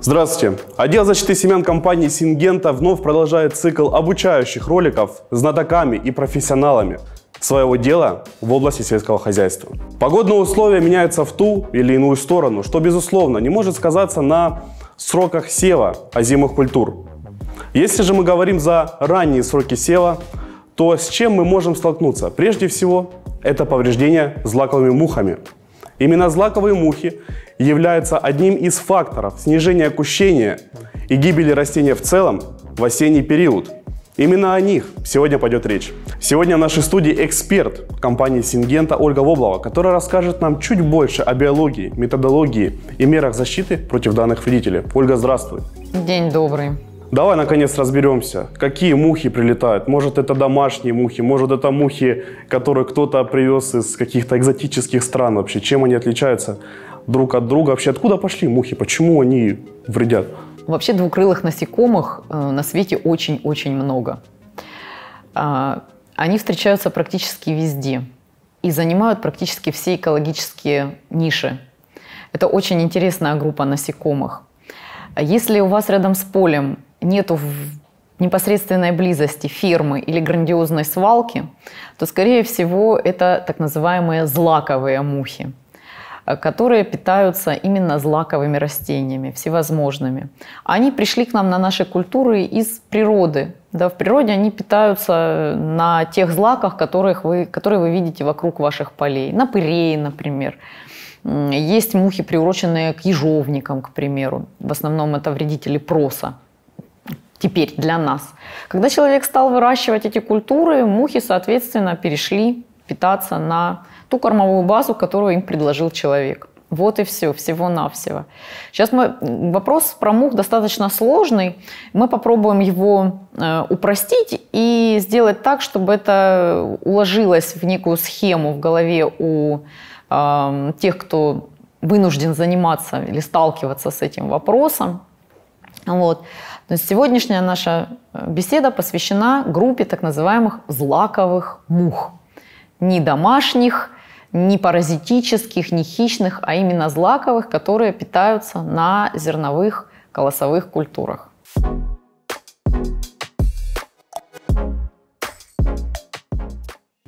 Здравствуйте! Отдел защиты семян компании «Сингента» вновь продолжает цикл обучающих роликов знатоками и профессионалами своего дела в области сельского хозяйства. Погодные условия меняются в ту или иную сторону, что, безусловно, не может сказаться на сроках сева озимых культур. Если же мы говорим за ранние сроки сева, то с чем мы можем столкнуться? Прежде всего, это повреждение злаковыми мухами. Именно злаковые мухи являются одним из факторов снижения кущения и гибели растения в целом в осенний период. Именно о них сегодня пойдет речь. Сегодня в нашей студии эксперт компании Сингента Ольга Воблова, которая расскажет нам чуть больше о биологии, методологии и мерах защиты против данных вредителей. Ольга, здравствуй. День добрый. Давай, наконец, разберемся, какие мухи прилетают. Может, это домашние мухи, может, это мухи, которые кто-то привез из каких-то экзотических стран вообще. Чем они отличаются друг от друга вообще? Откуда пошли мухи? Почему они вредят? Вообще двукрылых насекомых э, на свете очень-очень много. А, они встречаются практически везде и занимают практически все экологические ниши. Это очень интересная группа насекомых. А если у вас рядом с полем нету непосредственной близости фирмы или грандиозной свалки, то, скорее всего, это так называемые злаковые мухи э, которые питаются именно злаковыми растениями, всевозможными. Они пришли к нам на наши культуры из природы. Да, в природе они питаются э, на тех злаках, которых вы, которые вы видите вокруг ваших полей. На пырее, например. Есть мухи, приуроченные к ежовникам, к примеру. В основном это вредители проса теперь для нас. Когда человек стал выращивать эти культуры, мухи, соответственно, перешли питаться на ту кормовую базу, которую им предложил человек. Вот и все, всего-навсего. Сейчас мы... Вопрос про мух достаточно сложный. Мы попробуем его э, упростить и сделать так, чтобы это уложилось в некую схему в голове у э, тех, кто вынужден заниматься или сталкиваться с этим вопросом. Вот. Но сегодняшняя наша э, беседа посвящена группе так называемых злаковых мух. Не домашних, не паразитических, не хищных, а именно злаковых, которые питаются на зерновых колосовых культурах.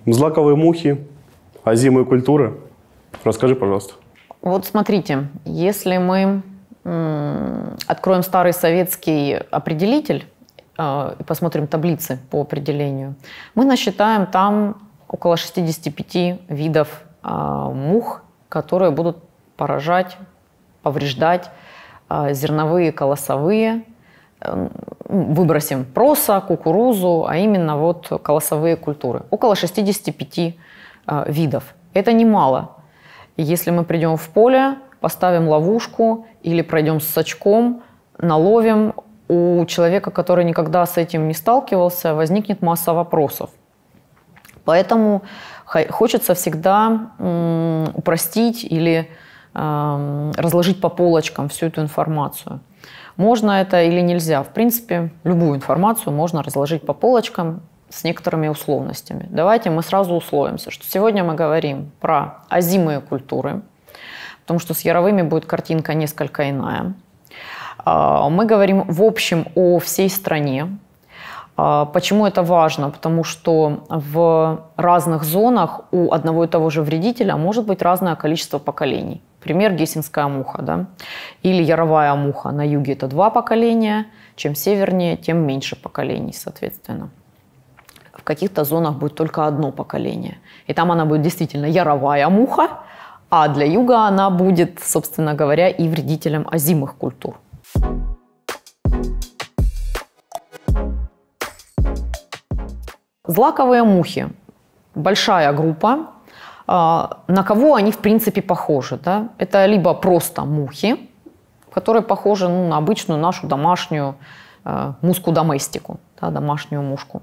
Злаковые мухи, озимые культуры. Расскажи, пожалуйста. Вот смотрите, если мы откроем старый советский определитель а, и посмотрим таблицы по определению, мы насчитаем там около 65 видов а, мух, которые будут поражать, повреждать а, зерновые, колосовые. Выбросим проса, кукурузу, а именно вот колосовые культуры. Около 65 видов. Это немало. Если мы придем в поле, поставим ловушку или пройдем с сачком, наловим, у человека, который никогда с этим не сталкивался, возникнет масса вопросов. Поэтому хочется всегда упростить или эм, разложить по полочкам всю эту информацию. Можно это или нельзя. В принципе, любую информацию можно разложить по полочкам с некоторыми условностями. Давайте мы сразу условимся, что сегодня мы говорим про озимые культуры, потому что с яровыми будет картинка несколько иная. А, мы говорим в общем о всей стране. А, почему это важно? Потому что в разных зонах у одного и того же вредителя может быть разное количество поколений. Пример – гессинская муха да? или яровая муха. На юге это два поколения, чем севернее, тем меньше поколений, соответственно. В каких-то зонах будет только одно поколение. И там она будет действительно яровая муха, а для юга она будет, собственно говоря, и вредителем озимых культур. Злаковые мухи. Большая группа. А, на кого они, в принципе, похожи? Да? Это либо просто мухи, которые похожи ну, на обычную нашу домашнюю э, муску-доместику, да, домашнюю мушку.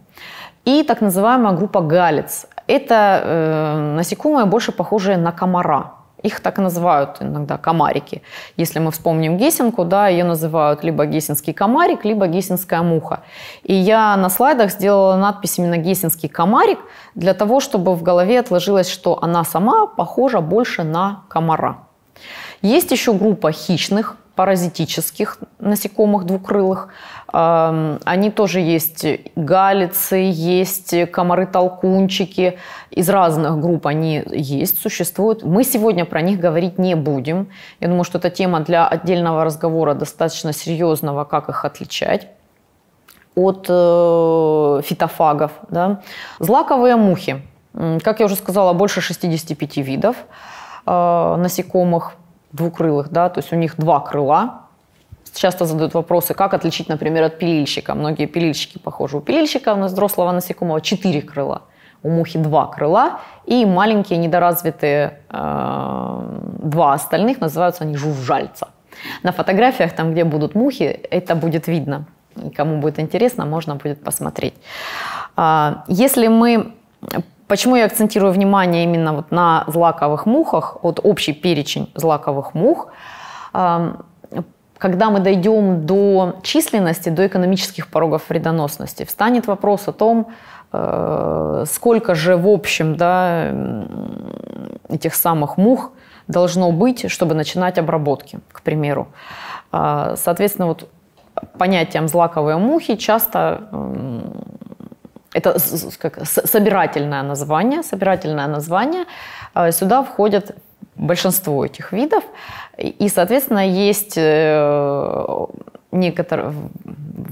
И так называемая группа галец. Это э, насекомые, больше похожие на комара. Их так и называют иногда комарики. Если мы вспомним Гесинку, да, ее называют либо гесинский комарик, либо гесинская муха. И я на слайдах сделала надпись именно гесинский комарик для того, чтобы в голове отложилось, что она сама похожа больше на комара. Есть еще группа хищных, паразитических насекомых двукрылых – они тоже есть галицы, есть комары-толкунчики. Из разных групп они есть, существуют. Мы сегодня про них говорить не будем. Я думаю, что эта тема для отдельного разговора достаточно серьезного, как их отличать от э, фитофагов. Да? Злаковые мухи. Как я уже сказала, больше 65 видов э, насекомых двукрылых. Да? То есть у них два крыла часто задают вопросы, как отличить, например, от пилильщика. Многие пилильщики похожи. У пилильщика, у взрослого насекомого, четыре крыла. У мухи два крыла и маленькие недоразвитые э, два остальных, называются они жужжальца. На фотографиях, там, где будут мухи, это будет видно. Кому будет интересно, можно будет посмотреть. А, если мы Почему я акцентирую внимание именно вот на злаковых мухах, вот общий перечень злаковых мух? когда мы дойдем до численности, до экономических порогов вредоносности, встанет вопрос о том, э, сколько же в общем да, этих самых мух должно быть, чтобы начинать обработки, к примеру. А, соответственно, вот понятием злаковые мухи часто это как собирательное название, собирательное название. Э, сюда входят большинство этих видов. И, соответственно, есть э, некоторые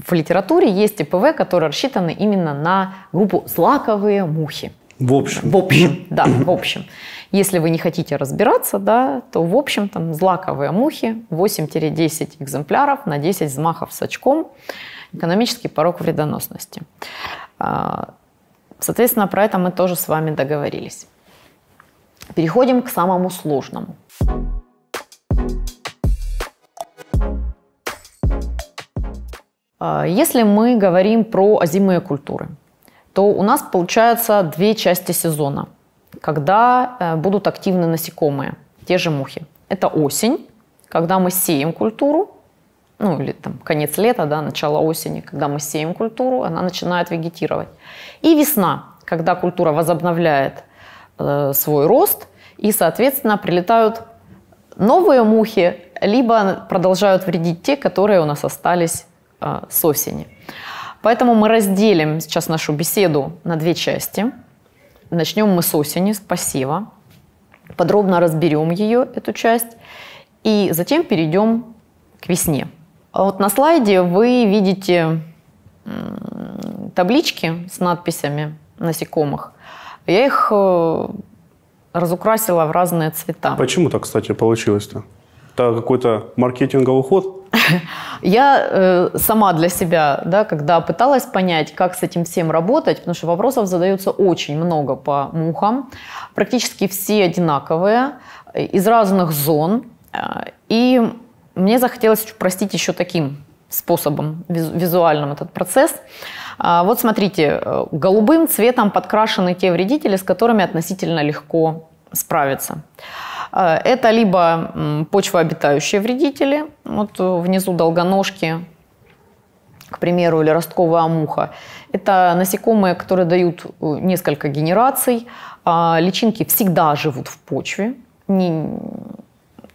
в литературе есть ИПВ, которые рассчитаны именно на группу злаковые мухи. В общем. В общем, да, в общем. Если вы не хотите разбираться, да, то в общем там злаковые мухи 8-10 экземпляров на 10 взмахов с очком. Экономический порог вредоносности. А, соответственно, про это мы тоже с вами договорились. Переходим к самому сложному. А, если мы говорим про озимые культуры, то у нас получается две части сезона, когда э, будут активны насекомые, те же мухи. Это осень, когда мы сеем культуру, ну или там конец лета, да, начало осени, когда мы сеем культуру, она начинает вегетировать. И весна, когда культура возобновляет Э, свой рост, и, соответственно, прилетают новые мухи, либо продолжают вредить те, которые у нас остались э, с осени. Поэтому мы разделим сейчас нашу беседу на две части. Начнем мы с осени, с посева. Подробно разберем ее, эту часть. И затем перейдем к весне. А вот на слайде вы видите таблички с надписями насекомых. Я их э, разукрасила в разные цвета. Почему так, кстати, получилось-то? Это какой-то маркетинговый ход? Я э, сама для себя, да, когда пыталась понять, как с этим всем работать, потому что вопросов задается очень много по мухам, практически все одинаковые, э, из разных зон. Э, и мне захотелось упростить еще таким способом визуальным этот процесс – а, вот смотрите, э, голубым цветом подкрашены те вредители, с которыми относительно легко справиться. А, это либо почвообитающие вредители, вот э, внизу долгоножки, к примеру, или ростковая муха. Это насекомые, которые дают э, несколько генераций. А, личинки всегда живут в почве.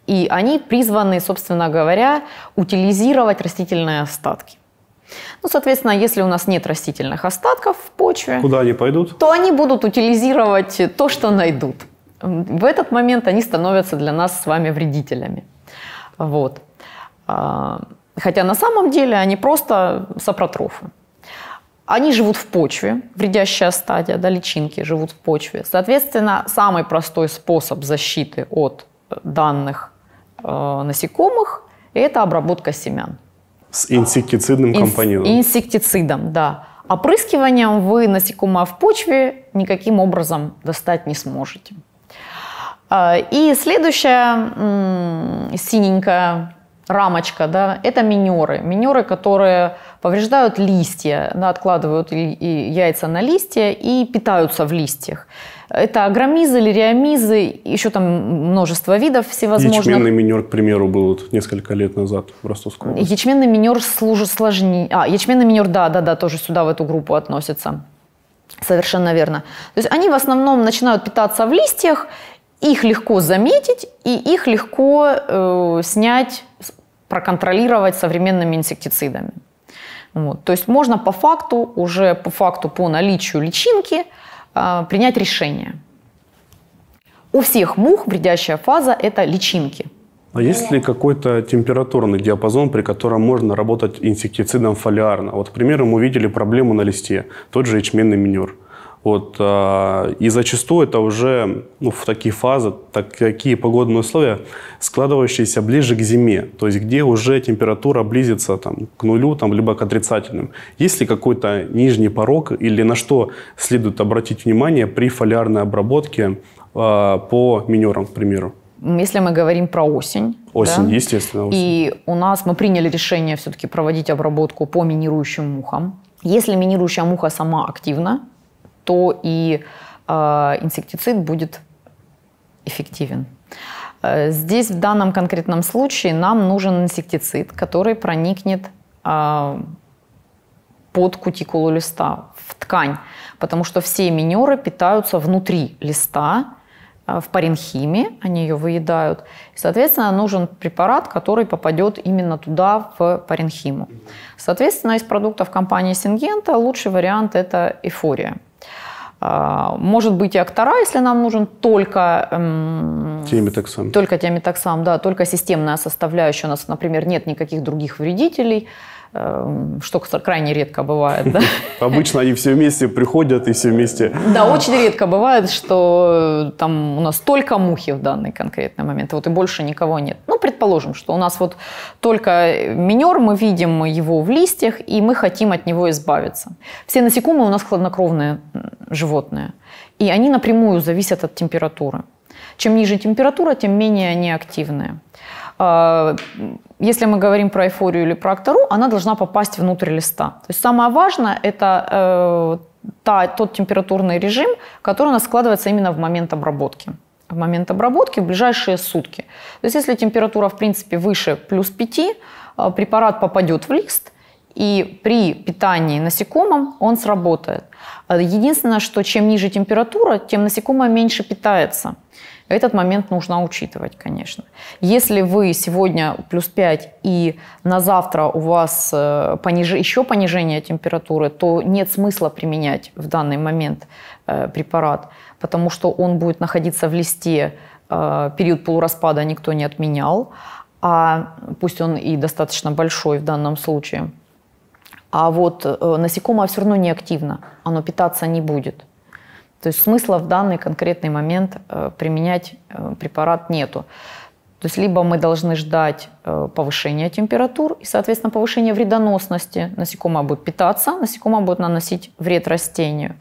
И они призваны, собственно говоря, утилизировать растительные остатки. Ну, соответственно, если у нас нет растительных остатков в почве, куда они пойдут? То они будут утилизировать то, что найдут. В этот момент они становятся для нас с вами вредителями. Вот. А, хотя на самом деле они просто сапротрофы. Они живут в почве, вредящая стадия, да, личинки живут в почве. Соответственно, самый простой способ защиты от данных э, насекомых – это обработка семян. С инсектицидным инс- компонентом. Инсектицидом, да. Опрыскиванием вы насекомое в почве никаким образом достать не сможете. А, и следующая синенькая рамочка, да, это минеры. Минеры, которые повреждают листья, да, откладывают яйца на листья и питаются в листьях. Это агромизы, лириамизы, еще там множество видов всевозможных. Ячменный минер, к примеру, был вот несколько лет назад в Ростовском. Ячменный минер служит сложнее. А, ячменный минер, да, да, да, тоже сюда, в эту группу относится. Совершенно верно. То есть они в основном начинают питаться в листьях, их легко заметить и их легко э, снять, проконтролировать современными инсектицидами. Вот. То есть можно по факту, уже по факту по наличию личинки – Э, принять решение. У всех мух вредящая фаза – это личинки. А есть ли какой-то температурный диапазон, при котором можно работать инсектицидом фолиарно? Вот, к примеру, мы видели проблему на листе, тот же ячменный минер. Вот, а, и зачастую это уже ну, в такие фазы, так, такие погодные условия, складывающиеся ближе к зиме, то есть где уже температура близится там, к нулю, там, либо к отрицательным. Есть ли какой-то нижний порог или на что следует обратить внимание при фолиарной обработке э, по минерам, к примеру? Если мы говорим про осень. Осень, да? естественно. Осень. И у нас мы приняли решение все-таки проводить обработку по минирующим мухам. Если минирующая муха сама активна, то и э, инсектицид будет эффективен. Э, здесь в данном конкретном случае нам нужен инсектицид, который проникнет э, под кутикулу листа, в ткань, потому что все минеры питаются внутри листа, в паренхиме, они ее выедают. соответственно, нужен препарат, который попадет именно туда, в паренхиму. Соответственно, из продуктов компании Сингента лучший вариант – это эфория. А, может быть и актора, если нам нужен только... Эм, теметоксам. Только теметоксам, да, только системная составляющая. У нас, например, нет никаких других вредителей. Эм, что крайне редко бывает. Да? Обычно они все вместе приходят и все вместе. Да, очень редко бывает, что э, там у нас только мухи в данный конкретный момент, вот и больше никого нет. Ну, предположим, что у нас вот только э, минер, мы видим его в листьях, и мы хотим от него избавиться. Все насекомые у нас хладнокровные животные, и они напрямую зависят от температуры. Чем ниже температура, тем менее они активные. А, если мы говорим про эйфорию или про актору, она должна попасть внутрь листа. То есть самое важное – это э, та, тот температурный режим, который у нас складывается именно в момент обработки в момент обработки в ближайшие сутки. То есть если температура, в принципе, выше плюс 5, э, препарат попадет в лист, и при питании насекомым он сработает. Э, единственное, что чем ниже температура, тем насекомое меньше питается. Этот момент нужно учитывать, конечно. Если вы сегодня плюс 5 и на завтра у вас э, пониж... еще понижение температуры, то нет смысла применять в данный момент э, препарат, потому что он будет находиться в листе, э, период полураспада никто не отменял, а пусть он и достаточно большой в данном случае. А вот насекомое все равно не активно, оно питаться не будет. То есть смысла в данный конкретный момент э, применять э, препарат нету. То есть либо мы должны ждать э, повышения температур и, соответственно, повышения вредоносности. Насекомое будет питаться, насекомое будет наносить вред растению.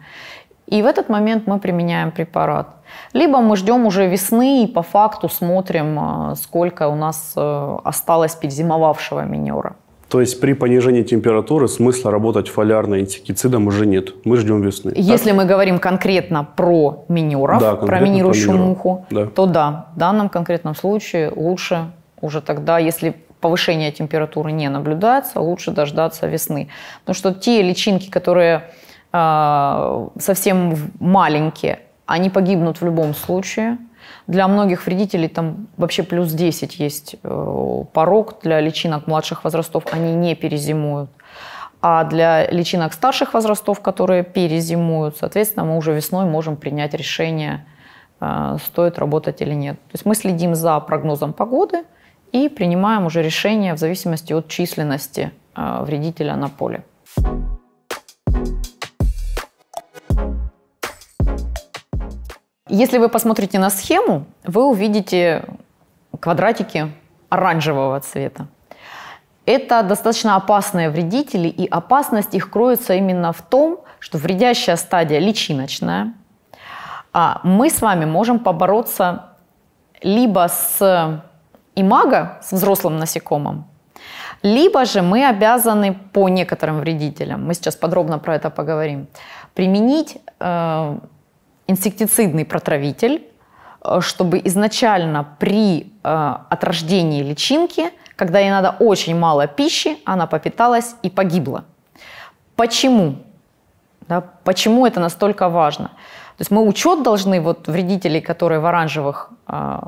И в этот момент мы применяем препарат. Либо мы ждем уже весны и по факту смотрим, сколько у нас осталось перезимовавшего минера. То есть при понижении температуры смысла работать фолярно инсектицидом уже нет. Мы ждем весны. Если так? мы говорим конкретно про минеров, да, конкретно про минирующую про муху, да. то да, в данном конкретном случае лучше уже тогда, если повышение температуры не наблюдается, лучше дождаться весны. Потому что те личинки, которые э, совсем маленькие, они погибнут в любом случае – для многих вредителей там вообще плюс 10 есть э, порог. Для личинок младших возрастов они не перезимуют. А для личинок старших возрастов, которые перезимуют, соответственно, мы уже весной можем принять решение, э, стоит работать или нет. То есть мы следим за прогнозом погоды и принимаем уже решение в зависимости от численности э, вредителя на поле. Thank you Если вы посмотрите на схему, вы увидите квадратики оранжевого цвета. Это достаточно опасные вредители, и опасность их кроется именно в том, что вредящая стадия личиночная. А мы с вами можем побороться либо с имаго, с взрослым насекомым, либо же мы обязаны по некоторым вредителям, мы сейчас подробно про это поговорим, применить э, инсектицидный протравитель, э, чтобы изначально при э, от личинки, когда ей надо очень мало пищи, она попиталась и погибла. Почему? Да, почему это настолько важно? То есть мы учет должны, вот вредителей, которые в оранжевых э,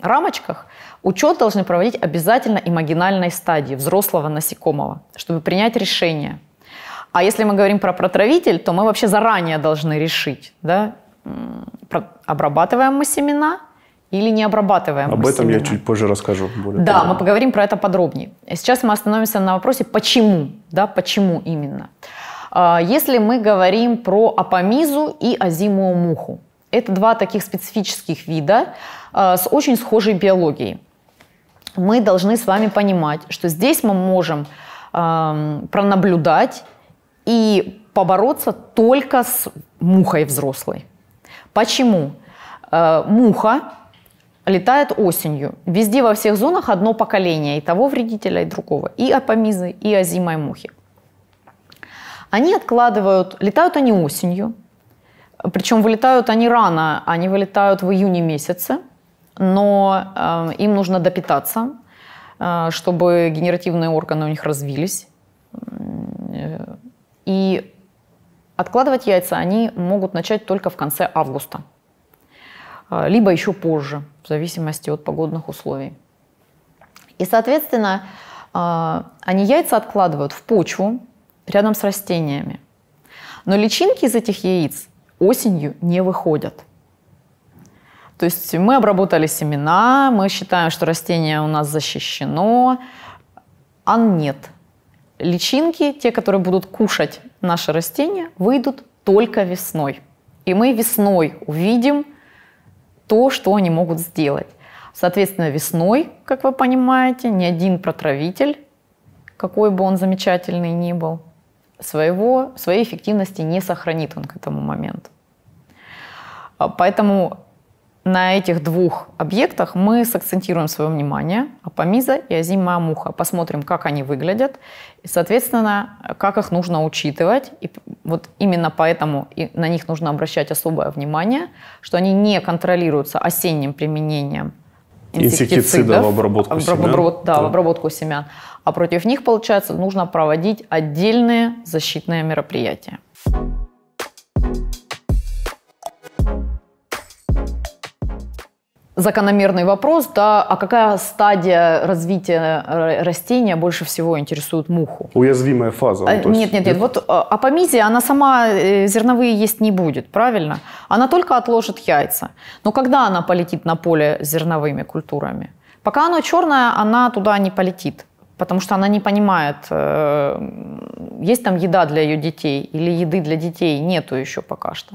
рамочках, учет должны проводить обязательно имагинальной стадии взрослого насекомого, чтобы принять решение – а если мы говорим про протравитель, то мы вообще заранее должны решить, да, обрабатываем мы семена или не обрабатываем Об этом семена. я чуть позже расскажу. Более да, подробно. мы поговорим про это подробнее. Сейчас мы остановимся на вопросе «почему?», да, почему именно. А, если мы говорим про апомизу и азимую муху, это два таких специфических вида а, с очень схожей биологией. Мы должны с вами понимать, что здесь мы можем пронаблюдать и побороться только с мухой взрослой. Почему? Э, муха летает осенью. Везде во всех зонах одно поколение и того вредителя, и другого. И апомизы, и озимой мухи. Они откладывают, летают они осенью, причем вылетают они рано, они вылетают в июне месяце, но э, им нужно допитаться, э, чтобы генеративные органы у них развились. Э, и откладывать яйца они могут начать только в конце августа, а, либо еще позже, в зависимости от погодных условий. И, соответственно, а, они яйца откладывают в почву рядом с растениями. Но личинки из этих яиц осенью не выходят. То есть мы обработали семена, мы считаем, что растение у нас защищено, а нет – личинки, те, которые будут кушать наши растения, выйдут только весной. И мы весной увидим то, что они могут сделать. Соответственно, весной, как вы понимаете, ни один протравитель, какой бы он замечательный ни был, своего, своей эффективности не сохранит он к этому моменту. А, поэтому на этих двух объектах мы сакцентируем свое внимание, апомиза и озимая муха. Посмотрим, как они выглядят. И, соответственно, как их нужно учитывать. И вот именно поэтому и на них нужно обращать особое внимание, что они не контролируются осенним применением инсектицидов, в обработку об, семян. Обработ, да, да, в обработку семян. А против них, получается, нужно проводить отдельные защитные мероприятия. закономерный вопрос, да, а какая стадия развития э, растения больше всего интересует муху? Уязвимая фаза. Ну, а, есть... Нет, нет, нет. Вот э, апомизия, она сама зерновые есть не будет, правильно? Она только отложит яйца. Но когда она полетит на поле с зерновыми культурами? Пока оно черное, она туда не полетит потому что она не понимает, э, есть там еда для ее детей или еды для детей нету еще пока что.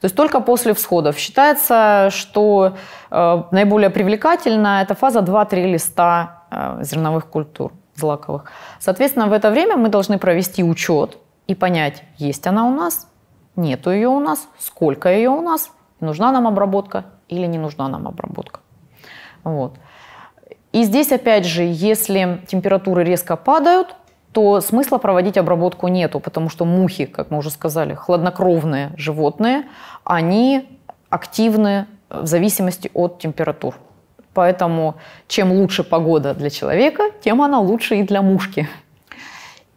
То есть только после всходов. Считается, что э, наиболее привлекательна эта фаза 2-3 листа э, зерновых культур злаковых. Соответственно, в это время мы должны провести учет и понять, есть она у нас, нету ее у нас, сколько ее у нас, нужна нам обработка или не нужна нам обработка. Вот. И здесь, опять же, если температуры резко падают, то смысла проводить обработку нету, потому что мухи, как мы уже сказали, хладнокровные животные, они активны в зависимости от температур. Поэтому чем лучше погода для человека, тем она лучше и для мушки.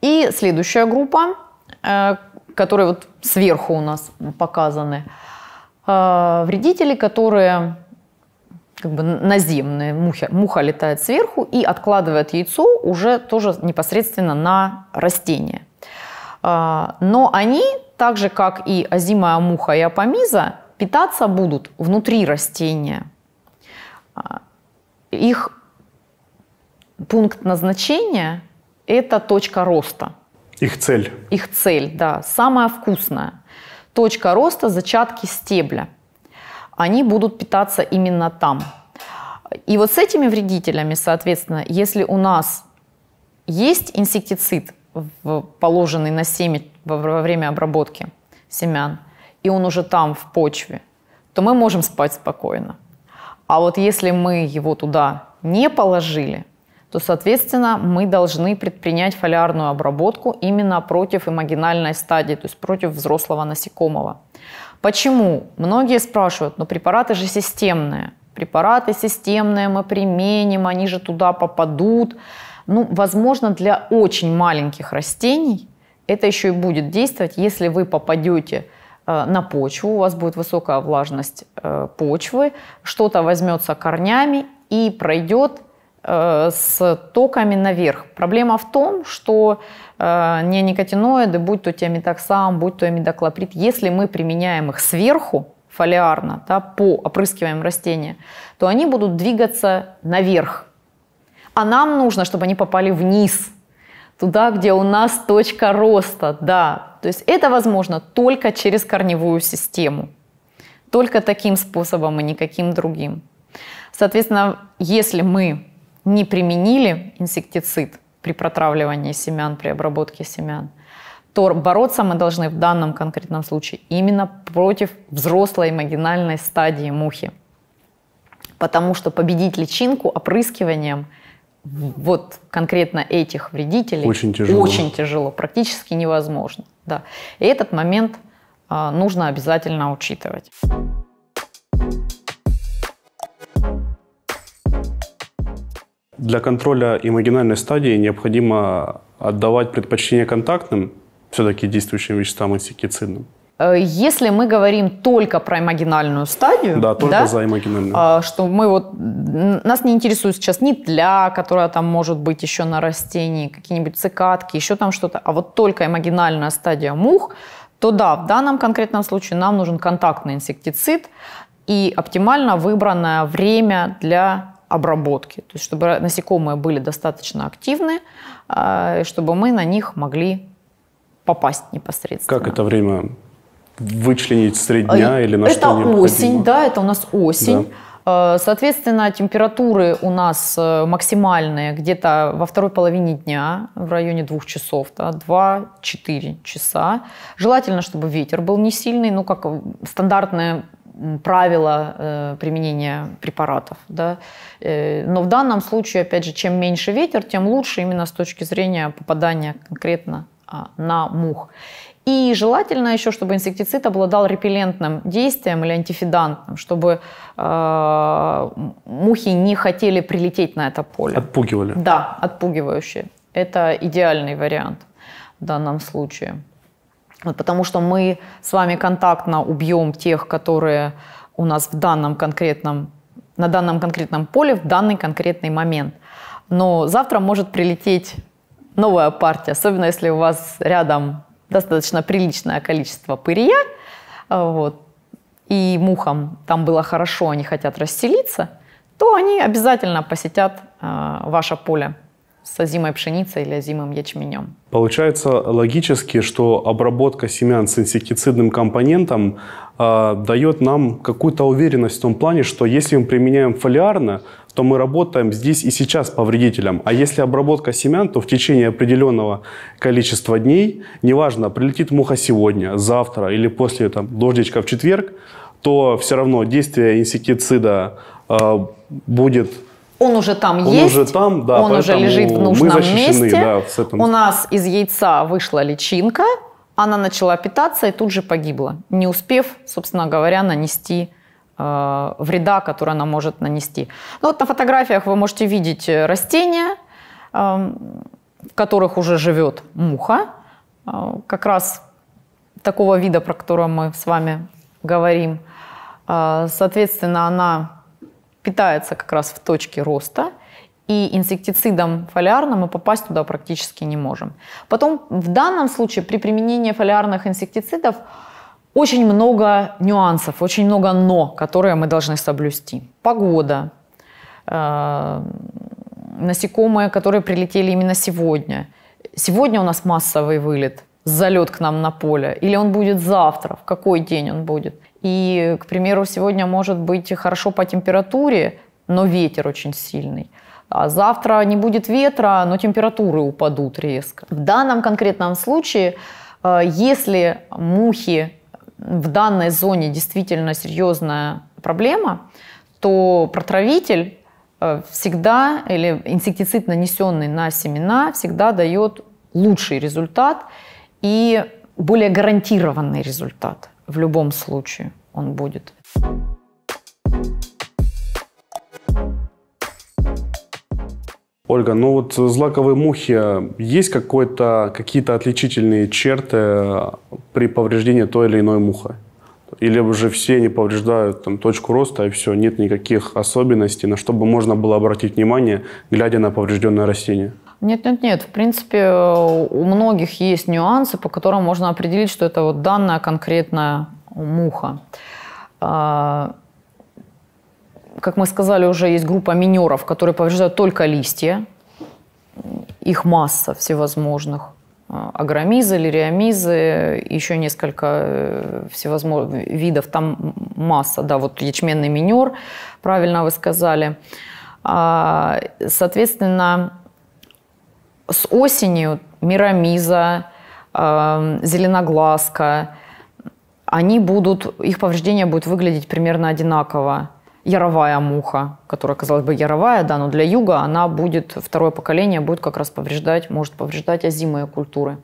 И следующая группа, э, которые вот сверху у нас показаны, э, вредители, которые как бы наземная муха, муха летает сверху и откладывает яйцо уже тоже непосредственно на растение. А, но они, так же как и озимая муха и апомиза, питаться будут внутри растения. А, их пункт назначения – это точка роста. Их цель. Их цель, да. Самая вкусная. Точка роста – зачатки стебля – они будут питаться именно там. И вот с этими вредителями, соответственно, если у нас есть инсектицид, положенный на семя во время обработки семян, и он уже там, в почве, то мы можем спать спокойно. А вот если мы его туда не положили, то, соответственно, мы должны предпринять фолиарную обработку именно против имагинальной стадии, то есть против взрослого насекомого. Почему? Многие спрашивают, но «Ну, препараты же системные. Препараты системные мы применим, они же туда попадут. Ну, возможно, для очень маленьких растений это еще и будет действовать, если вы попадете э, на почву, у вас будет высокая влажность э, почвы, что-то возьмется корнями и пройдет э, с токами наверх. Проблема в том, что Э, не никотиноиды, будь то тиамидоксам, будь то имидоклоприд, если мы применяем их сверху, фолиарно, да, по опрыскиваем растения, то они будут двигаться наверх. А нам нужно, чтобы они попали вниз, туда, где у нас точка роста, да. То есть это возможно только через корневую систему. Только таким способом и а никаким другим. Соответственно, если мы не применили инсектицид – при протравливании семян, при обработке семян, то бороться мы должны в данном конкретном случае именно против взрослой магинальной стадии мухи. Потому что победить личинку опрыскиванием вот конкретно этих вредителей очень тяжело, очень тяжело практически невозможно. Да. И этот момент а, нужно обязательно учитывать. Для контроля имагинальной стадии необходимо отдавать предпочтение контактным, все-таки действующим веществам инсектицидным. А э, если мы говорим только про имагинальную стадию, да, только да, за имагинальную, а, что мы вот нас не интересует сейчас ни тля, которая там может быть еще на растении, какие-нибудь цикадки, еще там что-то, а вот только имагинальная стадия мух, то да, в данном конкретном случае нам нужен контактный инсектицид и оптимально выбранное время для обработки, то есть чтобы насекомые были достаточно активны, а, чтобы мы на них могли попасть непосредственно. Как это время вычленить средь дня э, или на это что необходимо? Это осень, да, это у нас осень. Да. Э, соответственно, температуры у нас э, максимальные где-то во второй половине дня, в районе двух часов, да, 2-4 часа. Желательно, чтобы ветер был не сильный, ну, как стандартная правила э, применения препаратов. Да? Э, но в данном случае, опять же, чем меньше ветер, тем лучше именно с точки зрения попадания конкретно а, на мух. И желательно еще, чтобы инсектицид обладал репеллентным действием или антифидантным, чтобы э, мухи не хотели прилететь на это поле. Отпугивали. Да, отпугивающие. Это идеальный вариант в данном случае. Вот, потому что мы с вами контактно убьем тех, которые у нас в данном конкретном, на данном конкретном поле в данный конкретный момент. Но завтра может прилететь новая партия, особенно если у вас рядом достаточно приличное количество пырья, э, вот, и мухам там было хорошо, они хотят расселиться, то они обязательно посетят э, ваше поле с озимой пшеницей или озимым ячменем. Получается логически, что обработка семян с инсектицидным компонентом э, дает нам какую-то уверенность в том плане, что если мы применяем фолиарно, то мы работаем здесь и сейчас по вредителям. А если обработка семян, то в течение определенного количества дней, неважно, прилетит муха сегодня, завтра или после там, дождичка в четверг, то все равно действие инсектицида э, будет он уже там он есть, уже там, да, он уже лежит в нужном месте. Да, с этим. У нас из яйца вышла личинка, она начала питаться и тут же погибла, не успев, собственно говоря, нанести э, вреда, который она может нанести. Ну, вот на фотографиях вы можете видеть э, растения, э, в которых уже живет муха, э, как раз такого вида, про которого мы с вами говорим. Э, соответственно, она питается как раз в точке роста, и инсектицидом фолиарным мы попасть туда практически не можем. Потом в данном случае при применении фолиарных инсектицидов очень много нюансов, очень много «но», которые мы должны соблюсти. Погода, э, насекомые, которые прилетели именно сегодня. Сегодня у нас массовый вылет, залет к нам на поле, или он будет завтра, в какой день он будет. И, к примеру, сегодня может быть хорошо по температуре, но ветер очень сильный. А завтра не будет ветра, но температуры упадут резко. В данном конкретном случае, э, если мухи в данной зоне действительно серьезная проблема, то протравитель э, всегда, или инсектицид, нанесенный на семена, всегда дает лучший результат и более гарантированный результат в любом случае он будет. Ольга, ну вот злаковые мухи, а есть какие-то отличительные черты а, при повреждении той или иной мухи? Или уже все они повреждают там, точку роста, и все, нет никаких особенностей, на что бы можно было обратить внимание, глядя на поврежденное растение? Нет, нет, нет. В принципе, у многих есть нюансы, по которым можно определить, что это вот данная конкретная муха. А, как мы сказали, уже есть группа минеров, которые повреждают только листья. Их масса всевозможных а, агромизы, лириамизы, еще несколько э, всевозможных видов, там масса, да, вот ячменный минер, правильно вы сказали. А, соответственно, с осенью Мирамиза, эм, Зеленоглазка, они будут, их повреждения будут выглядеть примерно одинаково. Яровая муха, которая, казалось бы, яровая, да, но для юга она будет, второе поколение будет как раз повреждать, может повреждать озимые культуры.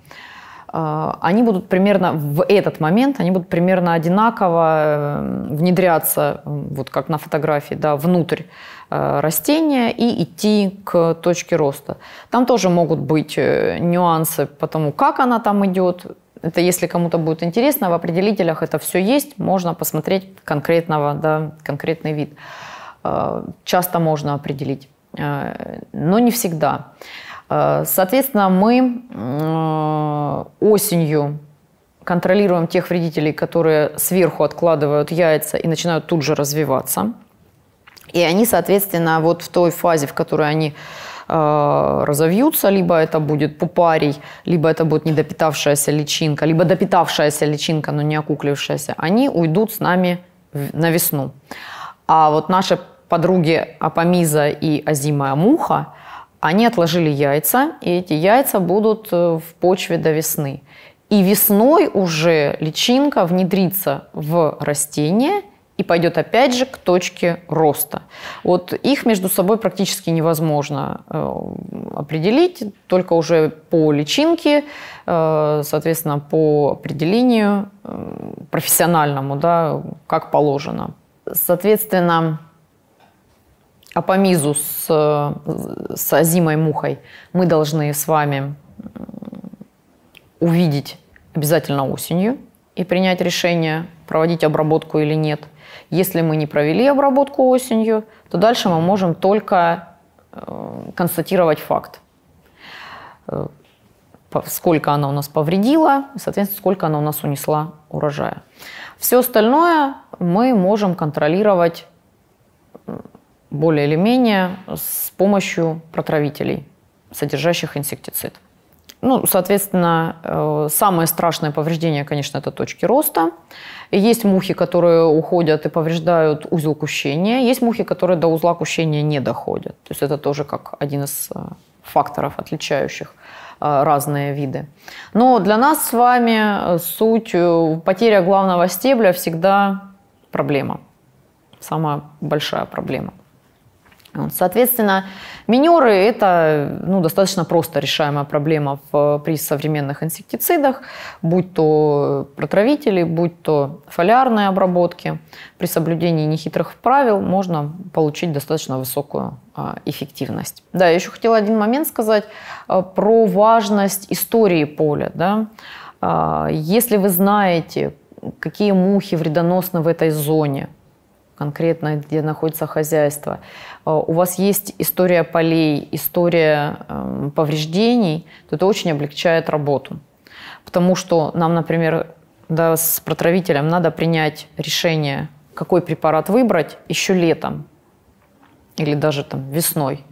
А, они будут примерно в этот момент, они будут примерно одинаково э, внедряться, вот как на фотографии, да, внутрь э, растения и идти к точке роста. Там тоже могут быть э, нюансы по тому, как она там идет. Это если кому-то будет интересно, в определителях это все есть, можно посмотреть конкретного, да, конкретный вид. Часто можно определить, но не всегда. Э, соответственно, мы э, осенью контролируем тех вредителей, которые сверху откладывают яйца и начинают тут же развиваться. И они, соответственно, вот в той фазе, в которой они э, разовьются, либо это будет пупарий, либо это будет недопитавшаяся личинка, либо допитавшаяся личинка, но не окуклившаяся, они уйдут с нами на весну. А вот наши подруги апамиза и Азимая Муха – они отложили яйца, и эти яйца будут э, в почве до весны. И весной уже личинка внедрится в растение и пойдет опять же к точке роста. Вот их между собой практически невозможно э, определить, только уже по личинке, э, соответственно, по определению профессиональному, да, как положено. Соответственно, Апомизу с, с Азимой Мухой мы должны с вами увидеть обязательно осенью и принять решение, проводить обработку или нет. Если мы не провели обработку осенью, то дальше мы можем только э, констатировать факт, э, сколько она у нас повредила, соответственно, сколько она у нас унесла урожая. Все остальное мы можем контролировать более или менее с помощью протравителей, содержащих инсектицид. Ну, соответственно, э, самое страшное повреждение, конечно, это точки роста. Есть мухи, которые уходят и повреждают узел кущения. Есть мухи, которые до узла кущения не доходят. То есть это тоже как один из э, факторов, отличающих э, разные виды. Но для нас с вами суть потеря главного стебля всегда проблема. Самая большая проблема. Соответственно, минеры – это ну, достаточно просто решаемая проблема в, при современных инсектицидах, будь то протравители, будь то фолиарные обработки. При соблюдении нехитрых правил можно получить достаточно высокую а, эффективность. Да, я еще хотела один момент сказать а, про важность истории поля. Да? А, если вы знаете, какие мухи вредоносны в этой зоне, конкретно где находится хозяйство, Э, у вас есть история полей, история э, повреждений, то это очень облегчает работу. Потому что нам, например, да, с протравителем надо принять решение, какой препарат выбрать еще летом или даже там весной.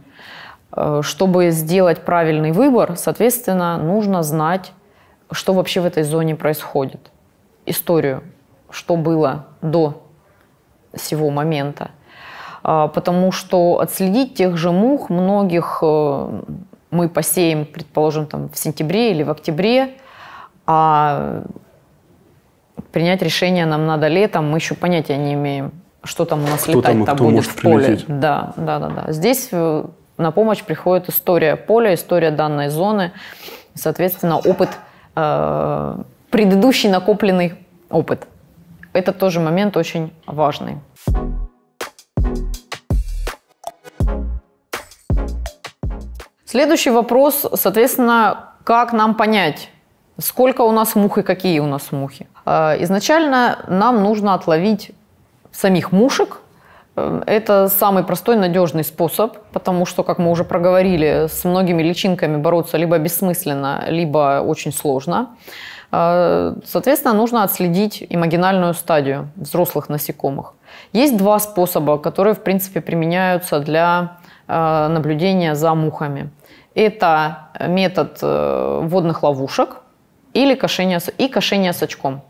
Э, чтобы сделать правильный выбор, соответственно, нужно знать, что вообще в этой зоне происходит. Историю, что было до всего момента – а, потому что отследить тех же мух многих э, мы посеем, предположим, там, в сентябре или в октябре, а принять решение нам надо летом, мы еще понятия не имеем, что там у нас кто летать там, там кто будет в поле. Прилететь. Да, да, да, да. Здесь э, на помощь приходит история поля, история данной зоны, соответственно, опыт, э, предыдущий накопленный опыт. Это тоже момент очень важный. Следующий вопрос, соответственно, как нам понять, сколько у нас мух и какие у нас мухи? А, изначально нам нужно отловить самих мушек. Э, это самый простой, надежный способ, потому что, как мы уже проговорили, с многими личинками бороться либо бессмысленно, либо очень сложно. А, соответственно, нужно отследить имагинальную стадию взрослых насекомых. Есть два способа, которые, в принципе, применяются для а, наблюдения за мухами. Это метод э, водных ловушек или кошения, и кошения с очком.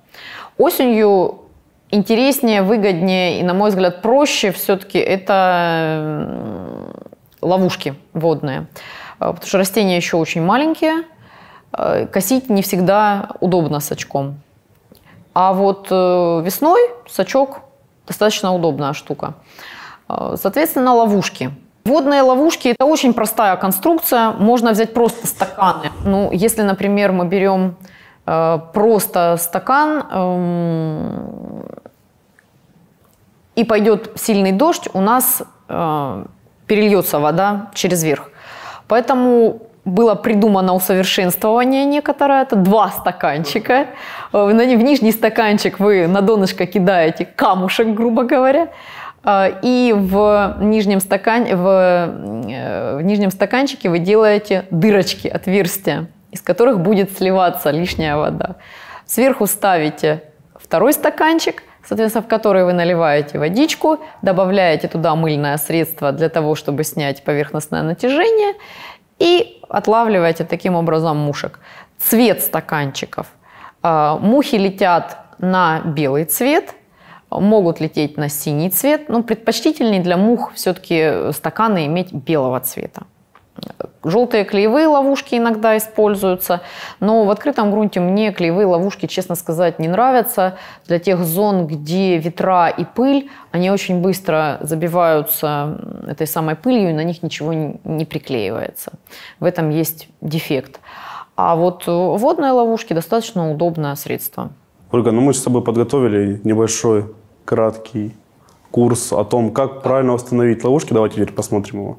Осенью интереснее, выгоднее и, на мой взгляд, проще все-таки это ловушки водные. Э, потому что растения еще очень маленькие, э, косить не всегда удобно с очком. А вот весной сачок достаточно удобная штука. Соответственно, ловушки – Водные ловушки – это очень простая конструкция. Можно взять просто стаканы. Ну, если, например, мы берем э, просто стакан э, и пойдет сильный дождь, у нас э, перельется вода через верх. Поэтому было придумано усовершенствование некоторое, это два стаканчика. Э, в нижний стаканчик вы на донышко кидаете камушек, грубо говоря, Э, и в нижнем, стакан... в... Э, в нижнем стаканчике вы делаете дырочки, отверстия, из которых будет сливаться лишняя вода. Сверху ставите второй стаканчик, соответственно, в который вы наливаете водичку, добавляете туда мыльное средство для того, чтобы снять поверхностное натяжение и отлавливаете таким образом мушек. Цвет стаканчиков. Э, мухи летят на белый цвет – могут лететь на синий цвет, но предпочтительнее для мух все-таки э, стаканы иметь белого цвета. Желтые клеевые ловушки иногда используются, но в открытом грунте мне клеевые ловушки, честно сказать, не нравятся. Для тех зон, где ветра и пыль, они очень быстро забиваются этой самой пылью, и на них ничего не приклеивается. В этом есть дефект. А вот э, водные ловушки достаточно удобное средство. Ольга, ну мы с тобой подготовили небольшой краткий курс о том, как правильно установить ловушки. Давайте теперь посмотрим его.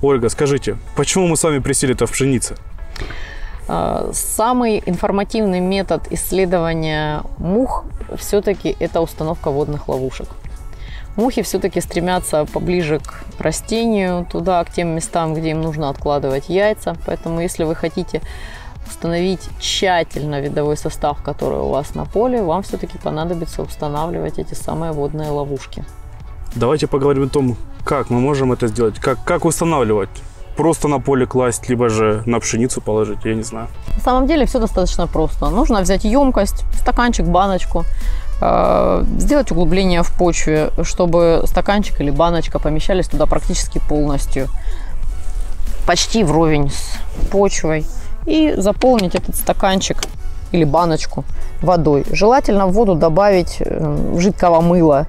Ольга, скажите, почему мы с вами присели-то в пшенице? А, самый информативный метод исследования мух все-таки это установка водных ловушек. Мухи все-таки стремятся поближе к растению, туда, к тем местам, где им нужно откладывать яйца. Поэтому, если вы хотите установить тщательно видовой состав, который у вас на поле, вам все-таки понадобится устанавливать эти самые водные ловушки. Давайте поговорим о том, как мы можем это сделать, как, как устанавливать просто на поле класть, либо же на пшеницу положить, я не знаю. На самом деле все достаточно просто. Нужно взять емкость, стаканчик, баночку, э, сделать углубление в почве, чтобы стаканчик или баночка помещались туда практически полностью, почти вровень с почвой и заполнить этот стаканчик или баночку водой. Желательно в воду добавить э, жидкого мыла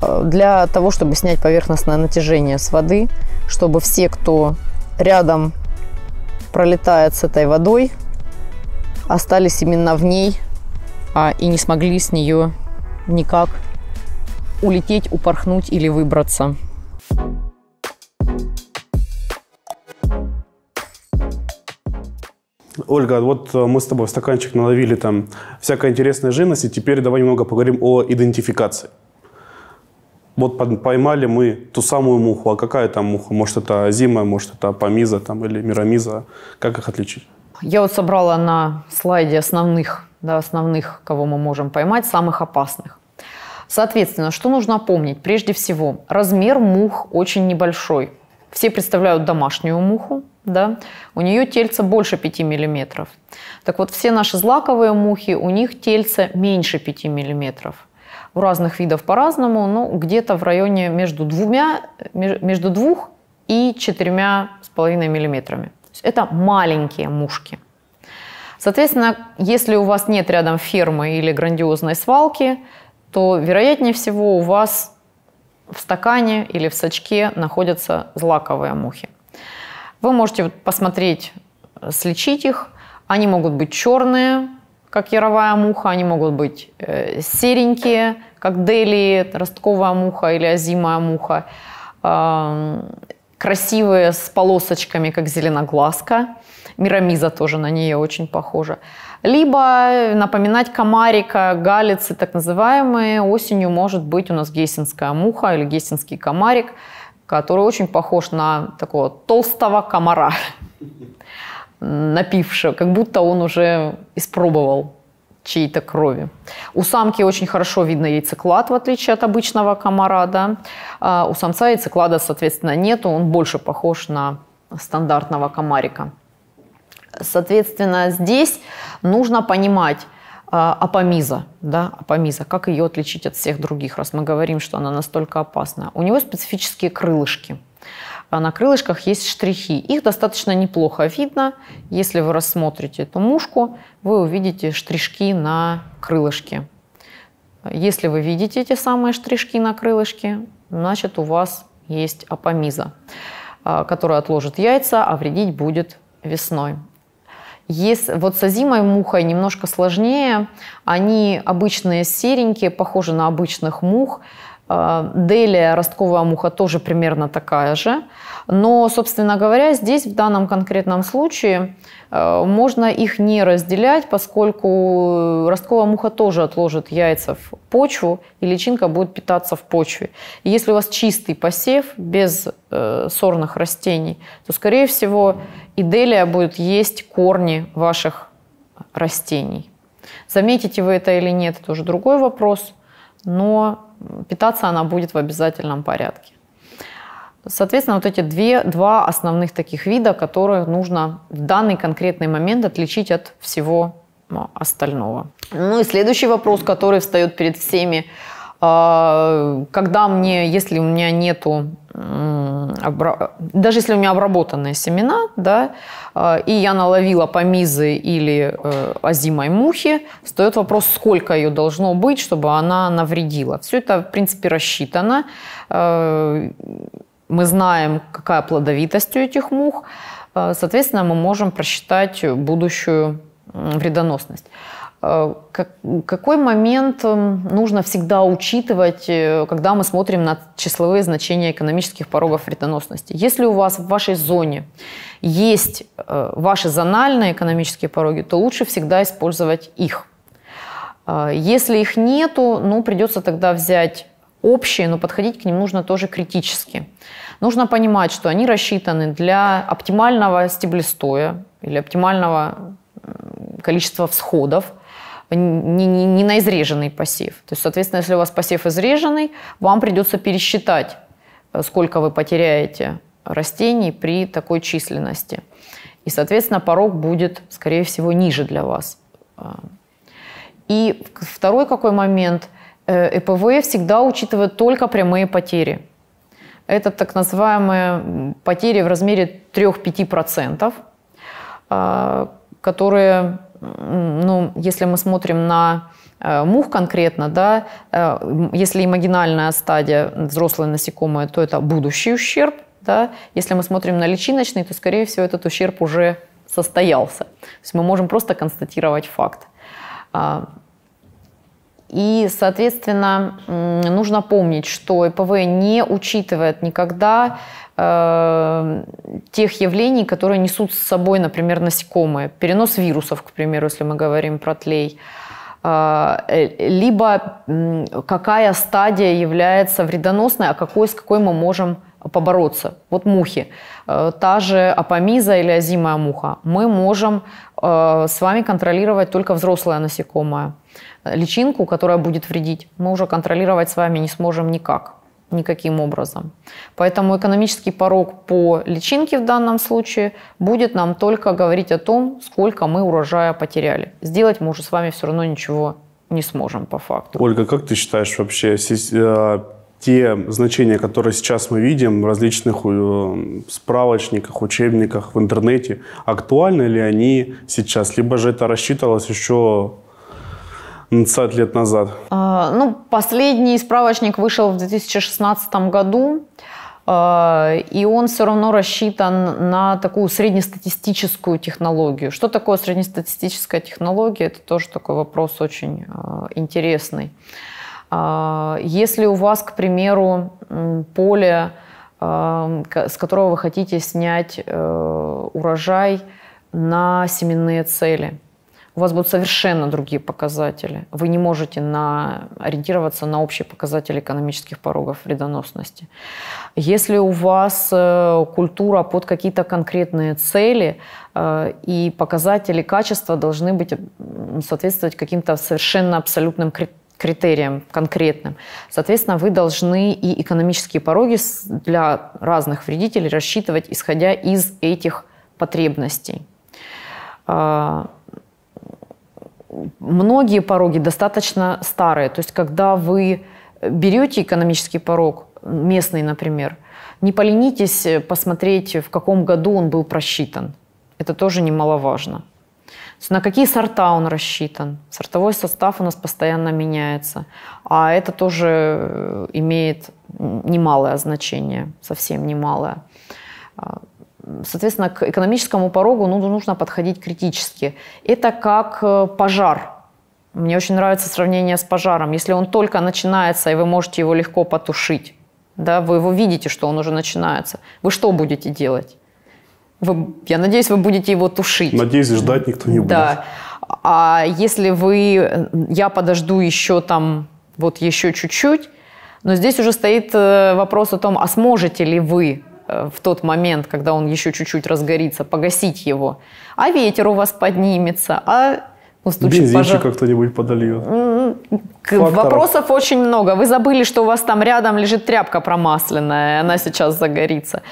э, для того, чтобы снять поверхностное натяжение с воды, чтобы все, кто рядом пролетает с этой водой, остались именно в ней а, и не смогли с нее никак улететь, упорхнуть или выбраться. Ольга, вот э, мы с тобой в стаканчик наловили там всякой интересной жирности, теперь давай немного поговорим о идентификации. Вот поймали мы ту самую муху. А какая там муха? Может, это азима, может, это помиза, там, или мирамиза? Как их отличить? Я вот собрала на слайде основных, да, основных, кого мы можем поймать, самых опасных. Соответственно, что нужно помнить? Прежде всего, размер мух очень небольшой – все представляют домашнюю муху, да? у нее тельце больше 5 мм. Так вот, все наши злаковые мухи, у них тельце меньше 5 мм. У разных видов по-разному, но где-то в районе между, двумя, между 2 и четырьмя с половиной миллиметрами. Это маленькие мушки. Соответственно, если у вас нет рядом фермы или грандиозной свалки, то, вероятнее всего, у вас в стакане или в сачке находятся злаковые мухи. Вы можете посмотреть, э, слечить их. Они могут быть черные, как яровая муха, они могут быть э, серенькие, как делии, ростковая муха или озимая муха, красивые с полосочками, как зеленоглазка. Мирамиза тоже на нее очень похожа. Либо напоминать комарика, галицы так называемые. Осенью может быть у нас гессенская муха или гессенский комарик, который очень похож на такого толстого комара, напившего, как будто он уже испробовал чьей-то крови. У самки очень хорошо видно яйцеклад, в отличие от обычного комара. Да? А у самца яйцеклада, соответственно, нету, он больше похож на стандартного комарика. Соответственно, здесь нужно понимать, а, апомиза, да, апомиза, как ее отличить от всех других, раз мы говорим, что она настолько опасна. У него специфические крылышки. А на крылышках есть штрихи. Их достаточно неплохо видно. Если вы рассмотрите эту мушку, вы увидите штришки на крылышке. Если вы видите эти самые штришки на крылышке, значит у вас есть апомиза, а, которая отложит яйца, а вредить будет весной. Есть, вот с озимой мухой немножко сложнее. Они обычные серенькие, похожи на обычных мух. Э, делия ростковая муха тоже примерно такая же. Но, собственно говоря, здесь в данном конкретном случае э, можно их не разделять, поскольку ростковая муха тоже отложит яйца в почву, и личинка будет питаться в почве. И если у вас чистый посев, без э, сорных растений, то, скорее всего, и делия будет есть корни ваших растений. Заметите вы это или нет, это уже другой вопрос, но питаться она будет в обязательном порядке. Соответственно, вот эти две, два основных таких вида, которые нужно в данный конкретный момент отличить от всего а, остального. Ну и следующий вопрос, который встает перед всеми. А, когда мне, если у меня нету даже если у меня обработанные семена, да, а, и я наловила помизы или озимой э, мухи, встает вопрос, сколько ее должно быть, чтобы она навредила. Все это, в принципе, рассчитано. Э, мы знаем, какая плодовитость у этих мух. Э, соответственно, мы можем просчитать будущую вредоносность. Э, какой момент эм, нужно всегда учитывать, э, когда мы смотрим на числовые значения экономических порогов вредоносности? Если у вас в вашей зоне есть э, ваши зональные экономические пороги, то лучше всегда использовать их. Если их нету, ну, придется тогда взять общие, но подходить к ним нужно тоже критически. Нужно понимать, что они рассчитаны для оптимального стеблестоя или оптимального количества всходов – не, не, не на изреженный пассив. То есть, соответственно, если у вас пассив изреженный, вам придется пересчитать, э, сколько вы потеряете растений при такой численности. И, соответственно, порог будет, скорее всего, ниже для вас. А. И второй какой момент. Э, ЭПВ всегда учитывает только прямые потери. Это так называемые потери в размере 3-5%, а, которые ну, если мы смотрим на э, мух конкретно, да, э, если имагинальная стадия взрослые насекомые, то это будущий ущерб, да, если мы смотрим на личиночный, то, скорее всего, этот ущерб уже состоялся. То есть мы можем просто констатировать факт. А, и, соответственно, нужно помнить, что ЭПВ не учитывает никогда э, тех явлений, которые несут с собой, например, насекомые. Перенос вирусов, к примеру, если мы говорим про тлей э, э, либо какая стадия является вредоносной, а какой, с какой мы можем побороться. Вот мухи. Э, та же апомиза или озимая муха. Мы можем э, с вами контролировать только взрослое насекомое. Личинку, которая будет вредить, мы уже контролировать с вами не сможем никак никаким образом. Поэтому экономический порог по личинке в данном случае будет нам только говорить о том, сколько мы урожая потеряли. Сделать мы уже с вами все равно ничего не сможем по факту. Ольга, как ты считаешь вообще э, те значения, которые сейчас мы видим в различных э, справочниках, учебниках, в интернете, актуальны ли они сейчас, либо же это рассчитывалось еще 20 лет назад? А, ну, последний справочник вышел в 2016 году, а, и он все равно рассчитан на такую среднестатистическую технологию. Что такое среднестатистическая технология? Это тоже такой вопрос очень а, интересный. А, если у вас, к примеру, поле, а, с которого вы хотите снять э, урожай на семенные цели, у вас будут совершенно другие показатели. Вы не можете на, ориентироваться на общие показатели экономических порогов вредоносности. Если у вас э, культура под какие-то конкретные цели, э, и показатели качества должны быть, соответствовать каким-то совершенно абсолютным критериям, критериям конкретным. Соответственно, вы должны и экономические пороги для разных вредителей рассчитывать, исходя из этих потребностей. А, многие пороги достаточно старые. То есть, когда вы берете экономический порог, местный, например, не поленитесь посмотреть, в каком году он был просчитан. Это тоже немаловажно на какие сорта он рассчитан. Сортовой состав у нас постоянно меняется. А это тоже э, имеет немалое значение, совсем немалое. А, соответственно, к экономическому порогу ну, нужно подходить критически. Это как э, пожар. Мне очень нравится сравнение с пожаром. Если он только начинается, и вы можете его легко потушить, да, вы его видите, что он уже начинается, вы что будете делать? Вы, я надеюсь, вы будете его тушить. Надеюсь, ждать никто не будет. Да. А если вы, я подожду еще там, вот еще чуть-чуть, но здесь уже стоит э, вопрос о том, а сможете ли вы э, в тот момент, когда он еще чуть-чуть разгорится, погасить его. А ветер у вас поднимется, а Постучит, Бензинчик пожар... кто-нибудь подольет. Факторов. Вопросов очень много. Вы забыли, что у вас там рядом лежит тряпка промасленная, она сейчас загорится.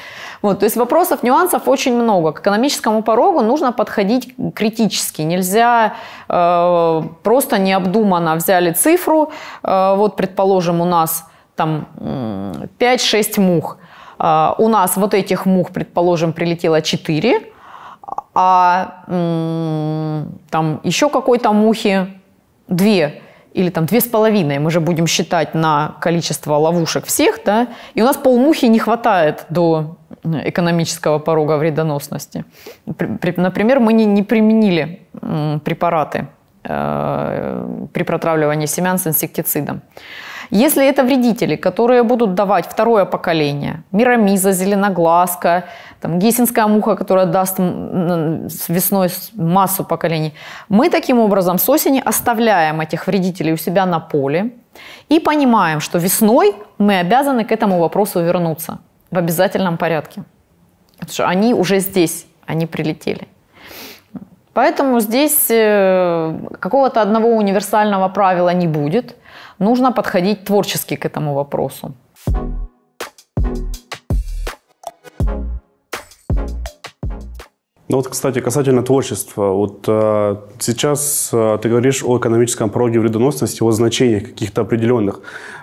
Вот, то есть вопросов, нюансов очень много. К экономическому порогу нужно подходить критически. Нельзя э, просто необдуманно взяли цифру. Э, вот, предположим, у нас там 5-6 мух. Э, у нас вот этих мух, предположим, прилетело 4 а там еще какой-то мухи две или там две с половиной, мы же будем считать на количество ловушек всех, да, и у нас полмухи не хватает до экономического порога вредоносности. Например, мы не, не применили препараты э, при протравливании семян с инсектицидом. Если это вредители, которые будут давать второе поколение, мирамиза, зеленоглазка, там, гесинская муха, которая даст весной массу поколений, мы таким образом с осени оставляем этих вредителей у себя на поле и понимаем, что весной мы обязаны к этому вопросу вернуться в обязательном порядке. Потому что они уже здесь, они прилетели. Поэтому здесь э, какого-то одного универсального правила не будет нужно подходить творчески к этому вопросу. Ну вот, кстати, касательно творчества. Вот э, сейчас э, ты говоришь о экономическом пороге вредоносности, о значениях каких-то определенных.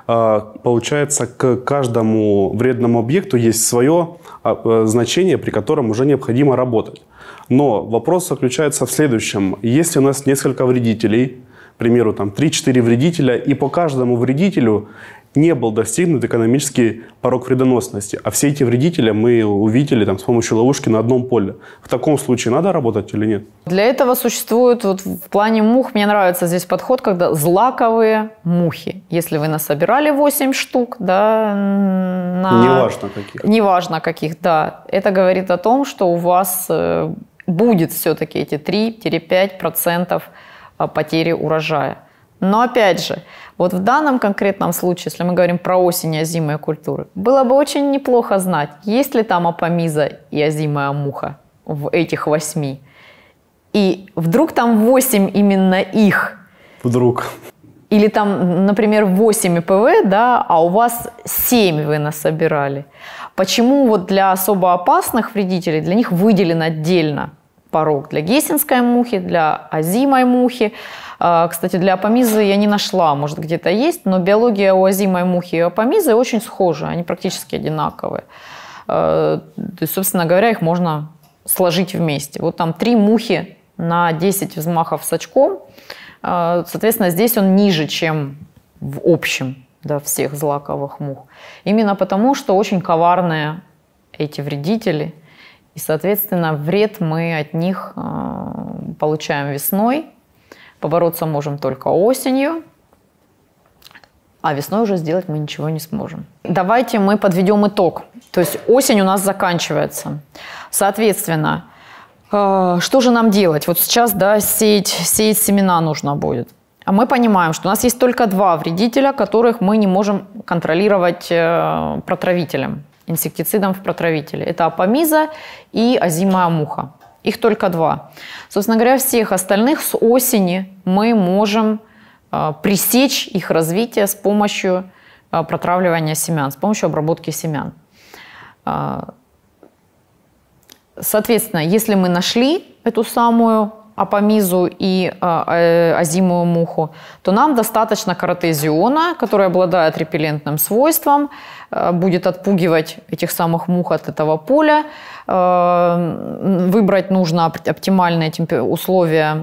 Э, получается, к каждому вредному объекту есть свое а, э, значение, при котором уже необходимо работать. Но вопрос заключается в следующем. Если у нас несколько вредителей, примеру, там 3-4 вредителя, и по каждому вредителю не был достигнут экономический порог вредоносности. А все эти вредители мы увидели там, с помощью ловушки на одном поле. В таком случае надо работать или нет? Для этого существует вот в плане мух, мне нравится здесь подход, когда злаковые мухи. Если вы насобирали 8 штук, да, на... Неважно каких. Неважно каких, да. Это говорит о том, что у вас э, будет все-таки эти 3-5% потери урожая. Но опять же, вот в данном конкретном случае, если мы говорим про осень и озимые культуры, было бы очень неплохо знать, есть ли там апомиза и озимая муха в этих восьми. И вдруг там восемь именно их. Вдруг. Или там, например, 8 ПВ, да, а у вас 7 вы насобирали. Почему вот для особо опасных вредителей, для них выделен отдельно порог для гессенской мухи, для азимой мухи. А, кстати, для апомизы я не нашла, может где-то есть, но биология у азимой мухи и апомизы очень схожа, они практически одинаковые. А, то есть, собственно говоря, их можно сложить вместе. Вот там три мухи на 10 взмахов с очком. А, соответственно, здесь он ниже, чем в общем да, всех злаковых мух. Именно потому, что очень коварные эти вредители – и, соответственно, вред мы от них э, получаем весной. Побороться можем только осенью, а весной уже сделать мы ничего не сможем. Давайте мы подведем итог. То есть осень у нас заканчивается. Соответственно, э, что же нам делать? Вот сейчас да, сеять, сеять семена нужно будет. А мы понимаем, что у нас есть только два вредителя, которых мы не можем контролировать э, протравителем инсектицидом в протравителе. Это апомиза и озимая муха. Их только два. Собственно говоря, всех остальных с осени мы можем э, пресечь их развитие с помощью э, протравливания семян, с помощью обработки семян. Э, соответственно, если мы нашли эту самую апомизу и а, э, озимую муху, то нам достаточно каротезиона, который обладает репеллентным свойством, э, будет отпугивать этих самых мух от этого поля. Э, выбрать нужно оптимальные условия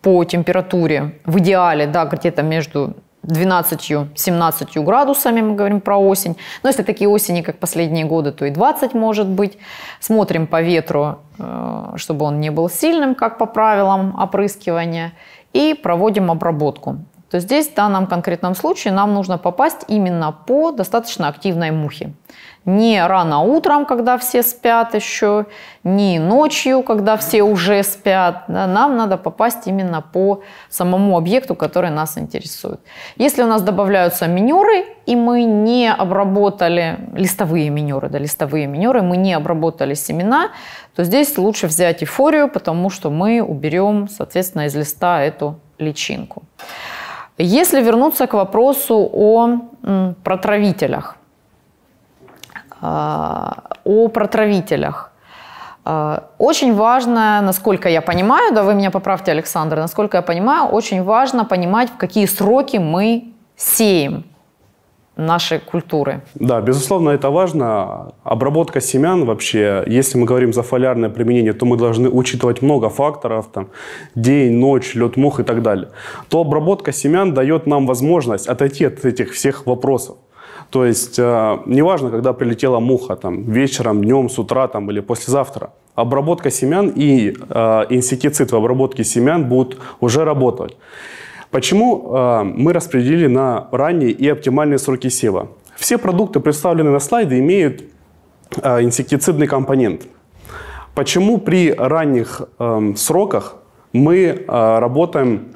по температуре, в идеале, да, где-то между 12-17 градусами, мы говорим про осень. Но если такие осени, как последние годы, то и 20 может быть. Смотрим по ветру, э, чтобы он не был сильным, как по правилам опрыскивания. И проводим обработку то здесь в данном конкретном случае нам нужно попасть именно по достаточно активной мухе. Не рано утром, когда все спят еще, не ночью, когда все уже спят. Да, нам надо попасть именно по самому объекту, который нас интересует. Если у нас добавляются минеры, и мы не обработали листовые минеры, да, листовые минеры, мы не обработали семена, то здесь лучше взять эфорию, потому что мы уберем, соответственно, из листа эту личинку. Если вернуться к вопросу о протравителях, а, о протравителях. А, очень важно, насколько я понимаю, да вы меня поправьте, Александр, насколько я понимаю, очень важно понимать, в какие сроки мы сеем нашей культуры. Да, безусловно, это важно. Обработка семян вообще, если мы говорим за фолиарное применение, то мы должны учитывать много факторов, там, день, ночь, лед, мух и так далее. То обработка семян дает нам возможность отойти от этих всех вопросов. То есть, э, неважно, когда прилетела муха, там, вечером, днем, с утра там, или послезавтра, обработка семян и э, инсектицид в обработке семян будут уже работать. Почему э, мы распределили на ранние и оптимальные сроки сева? Все продукты, представленные на слайде, имеют э, инсектицидный компонент. Почему при ранних эм, сроках мы э, работаем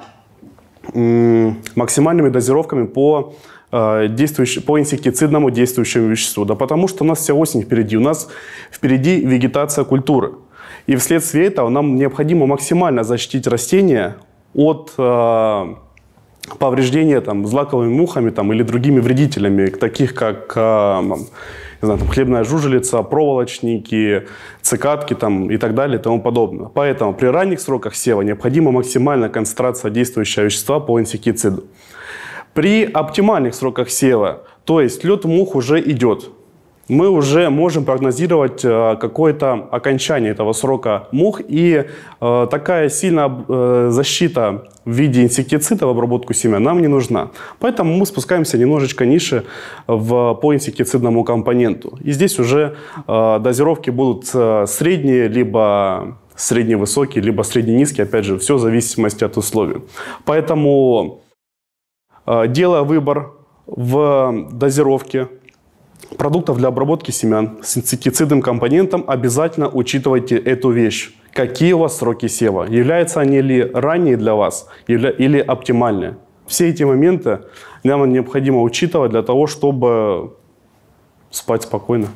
максимальными дозировками по действующий, по инсектицидному действующему веществу? Да потому что у нас вся осень впереди, у нас впереди вегетация культуры. И вследствие этого нам необходимо максимально защитить растения от э, повреждения там, злаковыми мухами там, или другими вредителями, таких как э, не знаю, там, хлебная жужелица, проволочники, цикадки там, и так далее и тому подобное. Поэтому при ранних сроках сева необходима максимальная концентрация действующего вещества по инсектициду. При оптимальных сроках сева, то есть лед мух уже идет, мы уже можем прогнозировать э, какое-то окончание этого срока мух. И э, такая сильная э, защита в виде инсектицида в обработку семян нам не нужна. Поэтому мы спускаемся немножечко ниже в, по инсектицидному компоненту. И здесь уже дозировки будут средние, либо средневысокие, либо средненизкие. Опять же, все в зависимости от условий. Поэтому делая выбор в дозировке продуктов для обработки семян с инсектицидным компонентом обязательно учитывайте эту вещь. Какие у вас сроки сева? Являются они ли ранние для вас или оптимальные? Все эти моменты нам необходимо учитывать для того, чтобы спать спокойно.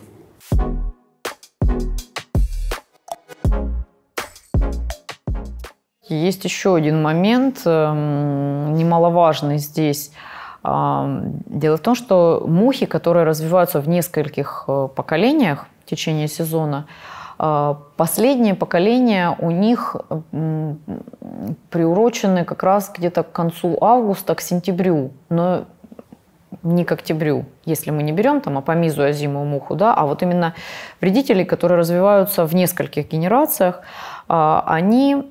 Есть еще один момент эм, немаловажный здесь – Дело в том, что мухи, которые развиваются в нескольких э, поколениях в течение сезона, а, последнее поколение у них приурочены как раз где-то к концу августа, к сентябрю, но не к октябрю, если мы не берем там апомизу, озимую муху, да, а вот именно вредителей, которые развиваются в нескольких генерациях, а, они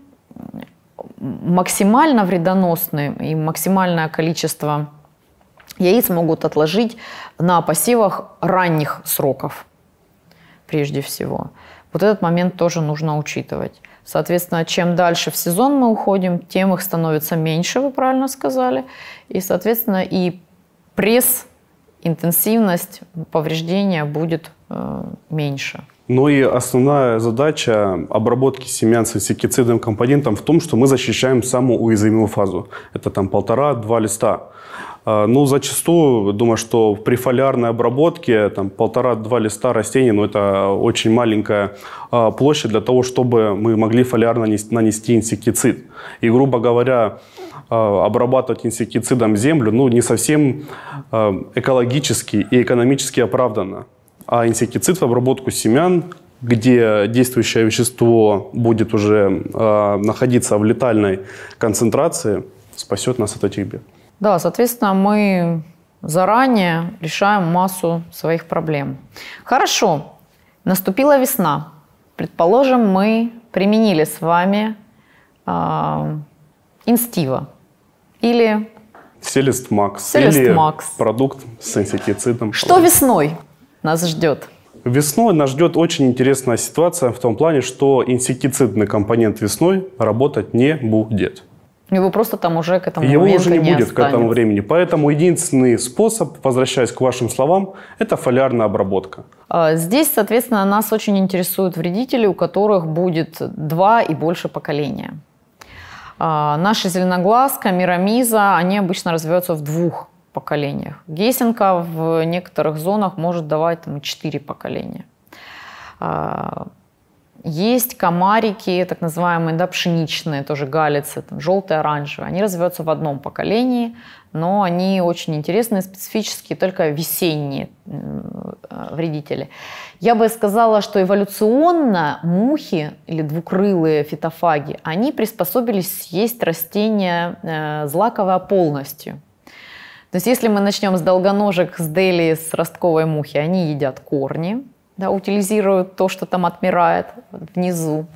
максимально вредоносны и максимальное количество яиц могут отложить на посевах ранних сроков, прежде всего. Вот этот момент тоже нужно учитывать. Соответственно, чем дальше в сезон мы уходим, тем их становится меньше, вы правильно сказали. И, соответственно, и пресс, интенсивность повреждения будет э, меньше. Ну и основная задача обработки семян с инсектицидным компонентом в том, что мы защищаем самую уязвимую фазу. Это там полтора-два листа. А, ну, зачастую, думаю, что при фолиарной обработке там полтора-два листа растений, ну, это очень маленькая а, площадь для того, чтобы мы могли фолиарно нанести инсектицид. И, грубо говоря, а, обрабатывать инсектицидом землю, ну, не совсем экологически и экономически оправданно а инсектицид в обработку семян, где действующее вещество будет уже э, находиться в летальной концентрации, спасет нас от этих бед. Да, соответственно, мы заранее решаем массу своих проблем. Хорошо, наступила весна. Предположим, мы применили с вами э, инстива или Селест Макс. Селест Макс. Или продукт с инсектицидом. Что весной? нас ждет? Весной нас ждет очень интересная ситуация в том плане, что инсектицидный компонент весной работать не будет. Его просто там уже к этому Его уже не, не будет останется. к этому времени. Поэтому единственный способ, возвращаясь к вашим словам, это фолиарная обработка. А, здесь, соответственно, нас очень интересуют вредители, у которых будет два и больше поколения. А, наша зеленоглазка, мирамиза, они обычно развиваются в двух поколениях. гейсинка в некоторых зонах может давать там, 4 поколения. А, есть комарики, так называемые, да, пшеничные, тоже галицы, там, желтые, оранжевые. Они развиваются в одном поколении, но они очень интересные, специфические, только весенние а, вредители. Я бы сказала, что эволюционно мухи или двукрылые фитофаги, они приспособились съесть растения э, злаковое полностью. То есть если мы начнем с долгоножек, с дели, с ростковой мухи, они едят корни, да, утилизируют то, что там отмирает внизу.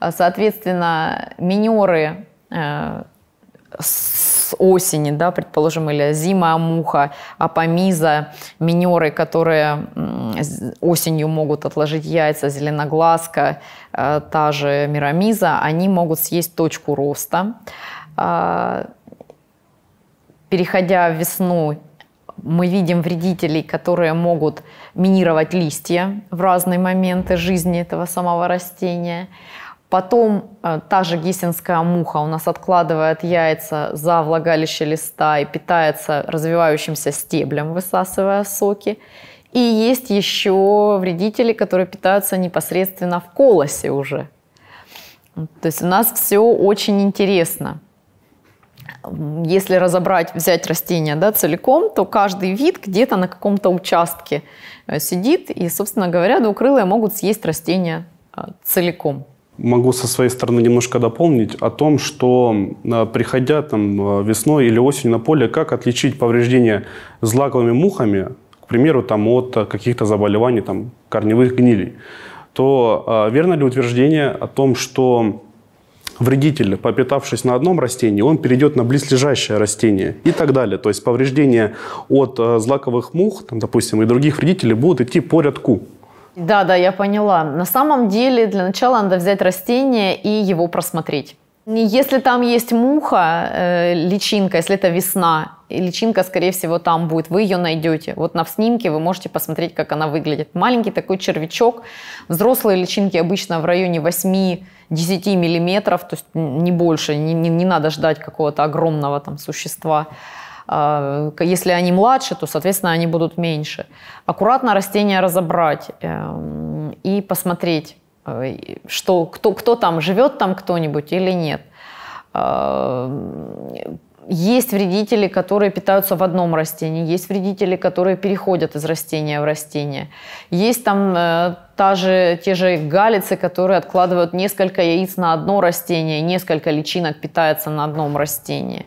А, соответственно, минеры э, с осени, да, предположим, или зима муха, апомиза, минеры, которые осенью могут отложить яйца, зеленоглазка, э, та же мирамиза, они могут съесть точку роста. А, переходя в весну, мы видим вредителей, которые могут минировать листья в разные моменты жизни этого самого растения. Потом э, та же гессенская муха у нас откладывает яйца за влагалище листа и питается развивающимся стеблем, высасывая соки. И есть еще вредители, которые питаются непосредственно в колосе уже. То есть у нас все очень интересно. Если разобрать, взять растение да, целиком, то каждый вид где-то на каком-то участке э, сидит, и, собственно говоря, двукрылые ну, могут съесть растение э, целиком. Могу со своей стороны немножко дополнить о том, что э, приходя там, весной или осенью на поле, как отличить повреждения злаковыми мухами, к примеру, там, от каких-то заболеваний там, корневых гнилей, то верно ли утверждение о том, что вредитель, попитавшись на одном растении, он перейдет на близлежащее растение и так далее. То есть повреждения от э, злаковых мух, там, допустим, и других вредителей будут идти по рядку. Да, да, я поняла. На самом деле для начала надо взять растение и его просмотреть. Если там есть муха, э, личинка, если это весна, личинка, скорее всего, там будет. Вы ее найдете. Вот на снимке вы можете посмотреть, как она выглядит. Маленький такой червячок. Взрослые личинки обычно в районе 8-10 миллиметров, то есть не больше, не, не, не надо ждать какого-то огромного там существа. А, если они младше, то, соответственно, они будут меньше. Аккуратно растение разобрать эм, и посмотреть, Э, что, кто, кто там, живет там кто-нибудь или нет. Э, есть вредители, которые питаются в одном растении, есть вредители, которые переходят из растения в растение. Есть там э, та же, те же галицы, которые откладывают несколько яиц на одно растение, несколько личинок питаются на одном растении.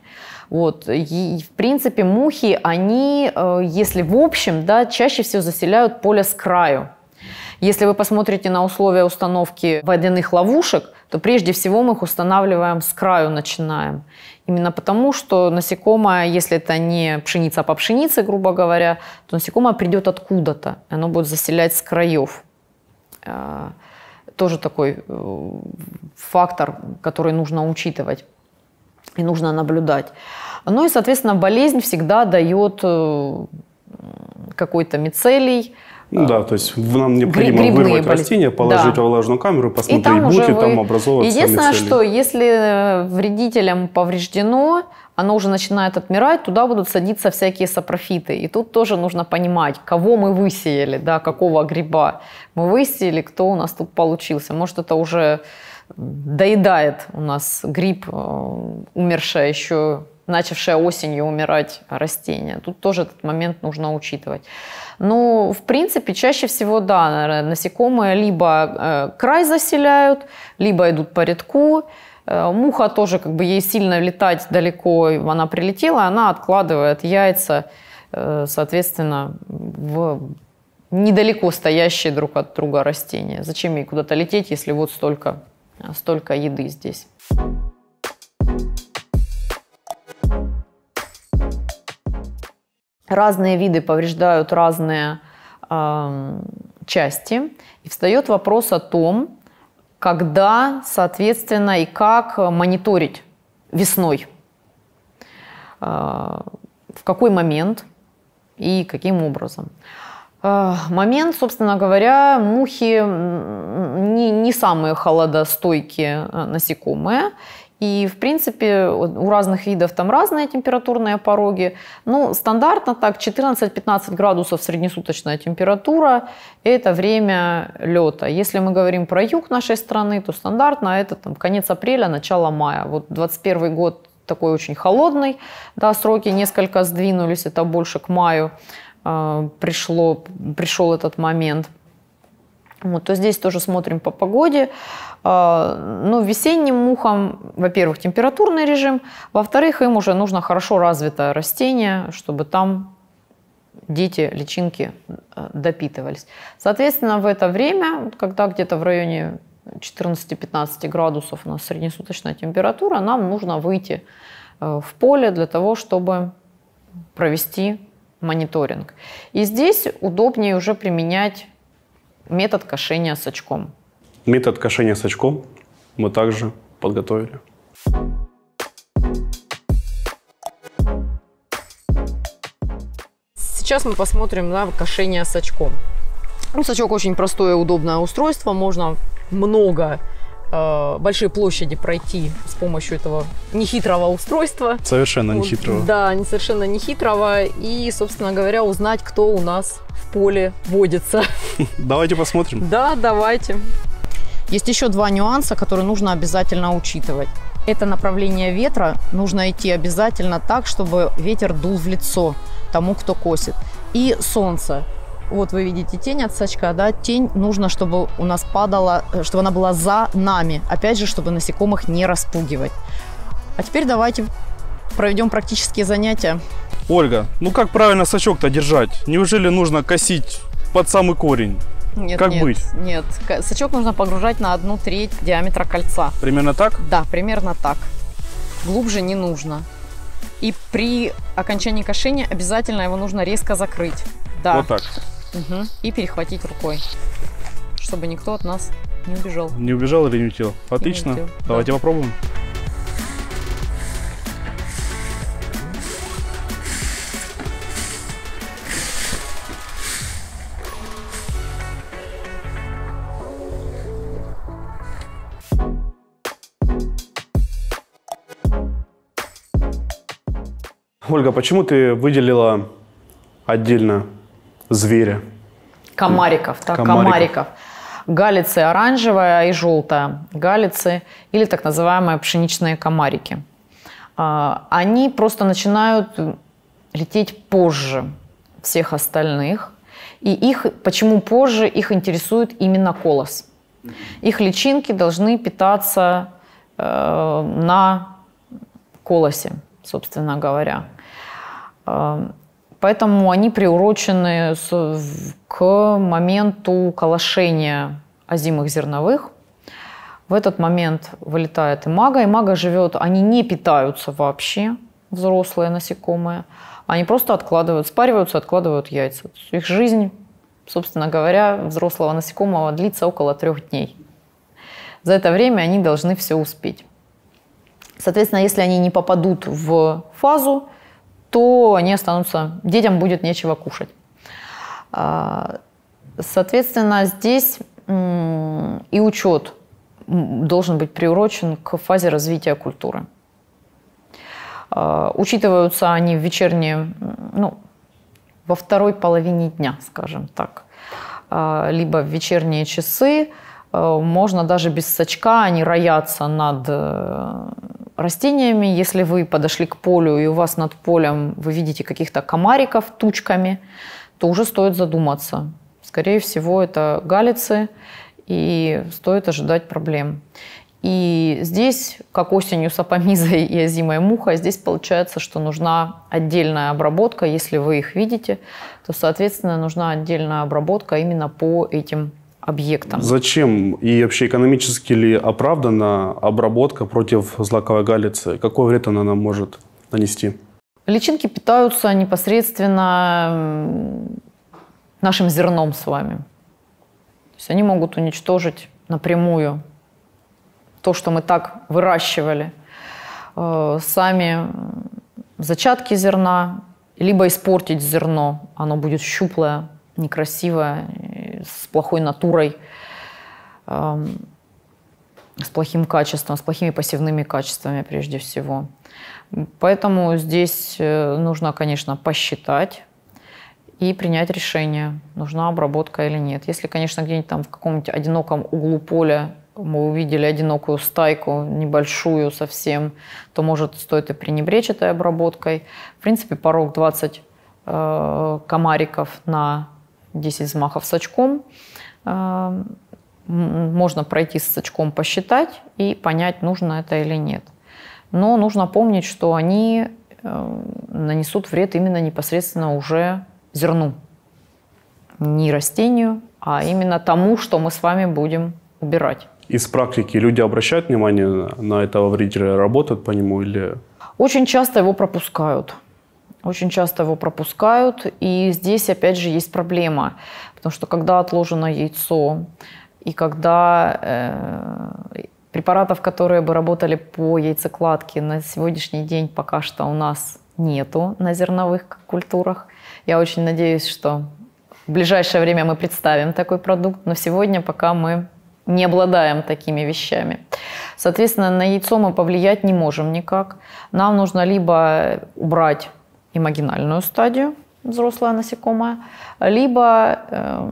Вот. И, в принципе, мухи, они, э, если в общем, да, чаще всего заселяют поле с краю. Если вы посмотрите на условия установки водяных ловушек, то прежде всего мы их устанавливаем с краю, начинаем. Именно потому, что насекомое, если это не пшеница по пшенице, грубо говоря, то насекомое придет откуда-то, оно будет заселять с краев. Э, тоже такой э, фактор, который нужно учитывать и нужно наблюдать. Ну и, соответственно, болезнь всегда дает э, какой-то мицелий, Э, да, то есть нам необходимо вырвать болезни. растение, положить да. во влажную камеру, посмотреть, и там будет ли там образовываться Единственное, мицелий. что если вредителям повреждено, оно уже начинает отмирать, туда будут садиться всякие сапрофиты. И тут тоже нужно понимать, кого мы высеяли, да, какого гриба мы высеяли, кто у нас тут получился. Может, это уже доедает у нас гриб, э, умершая еще начавшее осенью умирать растение. Тут тоже этот момент нужно учитывать. Но, ну, в принципе, чаще всего, да, насекомые либо э, край заселяют, либо идут по рядку. Э, муха тоже, как бы ей сильно летать далеко, она прилетела, она откладывает яйца, э, соответственно, в недалеко стоящие друг от друга растения. Зачем ей куда-то лететь, если вот столько, столько еды здесь? разные виды повреждают разные э, части. И встает вопрос о том, когда, соответственно, и как мониторить весной. Э, в какой момент и каким образом. А, момент, собственно говоря, мухи не, не самые холодостойкие э, насекомые. И, в принципе, у разных видов там разные температурные пороги. Ну, стандартно так 14-15 градусов среднесуточная температура – это время лета. Если мы говорим про юг нашей страны, то стандартно это там конец апреля, начало мая. Вот 21 год такой очень холодный, да, сроки несколько сдвинулись, это больше к маю э, пришло, пришел этот момент – вот, то здесь тоже смотрим по погоде. А, но ну, весенним мухам, во-первых, температурный режим, во-вторых, им уже нужно хорошо развитое растение, чтобы там дети, личинки э, допитывались. Соответственно, в это время, когда где-то в районе 14-15 градусов у нас среднесуточная температура, нам нужно выйти э, в поле для того, чтобы провести мониторинг. И здесь удобнее уже применять метод кошения с очком. Метод кошения с очком мы также подготовили. Сейчас мы посмотрим на кошение с очком. Ну, сачок очень простое, удобное устройство. Можно много Э, большие площади пройти с помощью этого нехитрого устройства. Совершенно нехитрого. Да, совершенно нехитрого. И, собственно говоря, узнать, кто у нас в поле водится. Давайте посмотрим. Да, давайте. Есть еще два нюанса, которые нужно обязательно учитывать. Это направление ветра нужно идти обязательно так, чтобы ветер дул в лицо тому, кто косит. И солнце. Вот вы видите тень от сачка, да, тень нужно, чтобы у нас падала, э, чтобы она была за нами. Опять же, чтобы насекомых не распугивать. А теперь давайте проведем практические занятия. Ольга, ну как правильно сачок-то держать? Неужели нужно косить под самый корень? Нет, как нет, быть? Нет, сачок нужно погружать на одну треть диаметра кольца. Примерно так? Да, примерно так. Глубже не нужно. И при окончании кошения обязательно его нужно резко закрыть. Да. Вот так. Угу. И перехватить рукой, чтобы никто от нас не убежал. Не убежал или не утел? Отлично. Не утел. Давайте да. попробуем. Ольга, почему ты выделила отдельно зверя? Комариков, так, комариков. комариков. Галицы оранжевая и желтая, галицы или так называемые пшеничные комарики. А, они просто начинают лететь позже всех остальных. И их, почему позже, их интересует именно колос. Их личинки должны питаться э, на колосе, собственно говоря. Поэтому они приурочены к моменту колошения озимых зерновых. В этот момент вылетает и мага, и мага живет, они не питаются вообще, взрослые насекомые. Они просто откладывают, спариваются, откладывают яйца. Их жизнь, собственно говоря, взрослого насекомого длится около трех дней. За это время они должны все успеть. Соответственно, если они не попадут в фазу, то они останутся, детям будет нечего кушать. А, соответственно, здесь и учет должен быть приурочен к фазе развития культуры. А, учитываются они в вечерние, ну, во второй половине дня, скажем так, а, либо в вечерние часы. Можно даже без сачка, они роятся над э, растениями. Если вы подошли к полю, и у вас над полем вы видите каких-то комариков тучками, то уже стоит задуматься. Скорее всего, это галицы, и стоит ожидать проблем. И здесь, как осенью с и озимой мухой, здесь получается, что нужна отдельная обработка. Если вы их видите, то, соответственно, нужна отдельная обработка именно по этим объектом. Зачем и вообще экономически ли оправдана обработка против злаковой галицы? Какой вред она нам может нанести? Личинки питаются непосредственно нашим зерном с вами. То есть они могут уничтожить напрямую то, что мы так выращивали. Э, сами зачатки зерна, либо испортить зерно, оно будет щуплое, некрасивое, с плохой натурой, э, с плохим качеством, с плохими пассивными качествами прежде всего. Поэтому здесь э, нужно, конечно, посчитать и принять решение, нужна обработка или нет. Если, конечно, где-нибудь там в каком-нибудь одиноком углу поля мы увидели одинокую стайку, небольшую совсем, то, может, стоит и пренебречь этой обработкой. В принципе, порог 20 э, комариков на 10 взмахов с очком. Э, можно пройти с очком посчитать и понять, нужно это или нет. Но нужно помнить, что они э, нанесут вред именно непосредственно уже зерну. Не растению, а именно тому, что мы с вами будем убирать. Из практики люди обращают внимание на этого вредителя, работают по нему или... Очень часто его пропускают. Очень часто его пропускают. И здесь, опять же, есть проблема. Потому что когда отложено яйцо, и когда э, препаратов, которые бы работали по яйцекладке, на сегодняшний день пока что у нас нету на зерновых культурах. Я очень надеюсь, что в ближайшее время мы представим такой продукт, но сегодня пока мы не обладаем такими вещами. Соответственно, на яйцо мы повлиять не можем никак. Нам нужно либо убрать и маргинальную стадию, взрослое насекомое, либо э,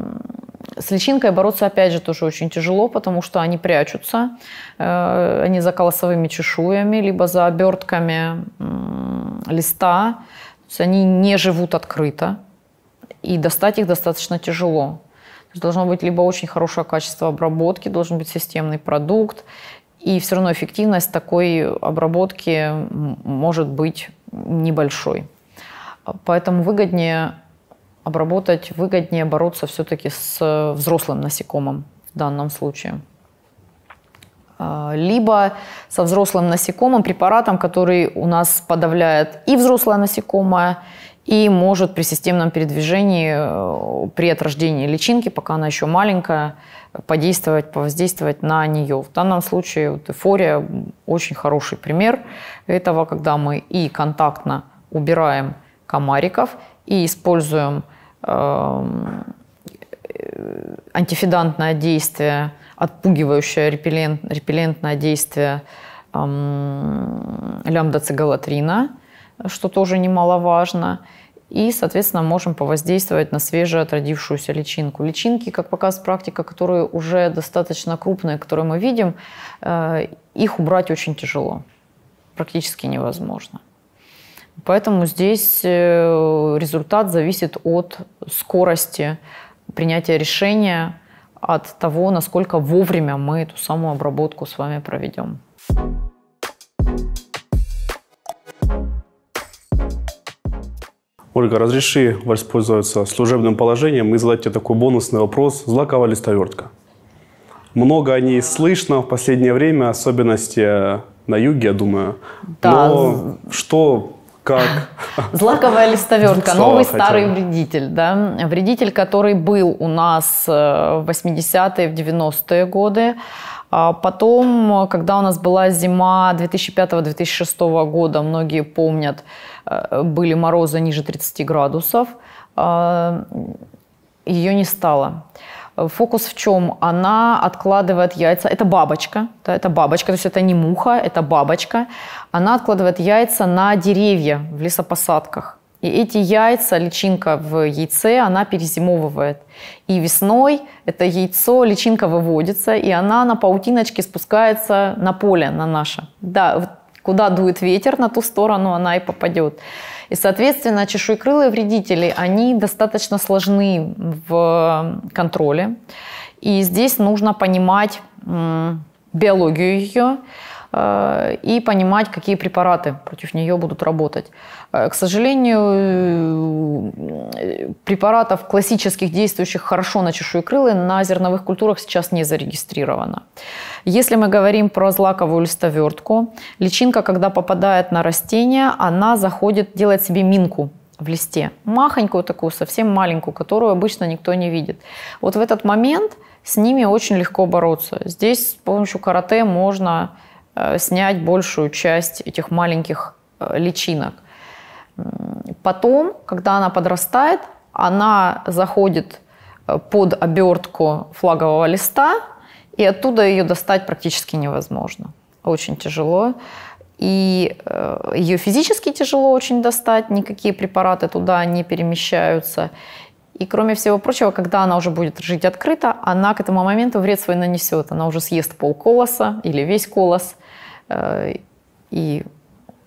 с личинкой бороться, опять же, тоже очень тяжело, потому что они прячутся, э, они за колосовыми чешуями, либо за обертками э, листа, то есть они не живут открыто, и достать их достаточно тяжело. То есть должно быть либо очень хорошее качество обработки, должен быть системный продукт, и все равно эффективность такой обработки может быть небольшой. Поэтому выгоднее обработать, выгоднее бороться все-таки с э, взрослым насекомым в данном случае. А, либо со взрослым насекомым препаратом, который у нас подавляет и взрослое насекомое, и может при системном передвижении, э, при отрождении личинки, пока она еще маленькая, подействовать, повоздействовать на нее. В данном случае вот эйфория очень хороший пример этого, когда мы и контактно убираем комариков и используем эм, антифидантное действие, отпугивающее репеллент, репеллентное действие эм, лямбда что тоже немаловажно. И, соответственно, можем повоздействовать на отродившуюся личинку. Личинки, как показывает практика, которые уже достаточно крупные, которые мы видим, э, их убрать очень тяжело, практически невозможно. Поэтому здесь э, результат зависит от скорости принятия решения, от того, насколько вовремя мы эту самую обработку с вами проведем. Ольга, разреши воспользоваться служебным положением и задать тебе такой бонусный вопрос. Злакова листовертка. Много о ней слышно в последнее время, особенности э, на юге, я думаю. Да. Но что как? Злаковая листоверка, новый старый вредитель. Да? Вредитель, который был у нас э, в 80-е, в 90-е годы. А потом, когда у нас была зима 2005-2006 года, многие помнят, э, были морозы ниже 30 градусов, а, ее не стало. Фокус в чем? Она откладывает яйца. Это бабочка. Да, это бабочка, то есть это не муха, это бабочка. Она откладывает яйца на деревья в лесопосадках. И эти яйца, личинка в яйце, она перезимовывает. И весной это яйцо, личинка выводится, и она на паутиночке спускается на поле, на наше. Да, куда дует ветер, на ту сторону она и попадет. И, соответственно, чешуекрылые вредители, они достаточно сложны в контроле. И здесь нужно понимать биологию ее, Э, и понимать, какие препараты против нее будут работать. Э, к сожалению, э, препаратов классических действующих хорошо на чешуекрылые на зерновых культурах сейчас не зарегистрировано. Если мы говорим про злаковую листовертку, личинка, когда попадает на растение, она заходит, делает себе минку в листе. Махонькую такую, совсем маленькую, которую обычно никто не видит. Вот в этот момент с ними очень легко бороться. Здесь с помощью карате можно Э, снять большую часть этих маленьких э, личинок. Потом, когда она подрастает, она заходит э, под обертку флагового листа, и оттуда ее достать практически невозможно. Очень тяжело. И ее физически тяжело очень достать, никакие препараты туда не перемещаются. И кроме всего прочего, когда она уже будет жить открыто, она к этому моменту вред свой нанесет. Она уже съест пол колоса или весь колос. Э, и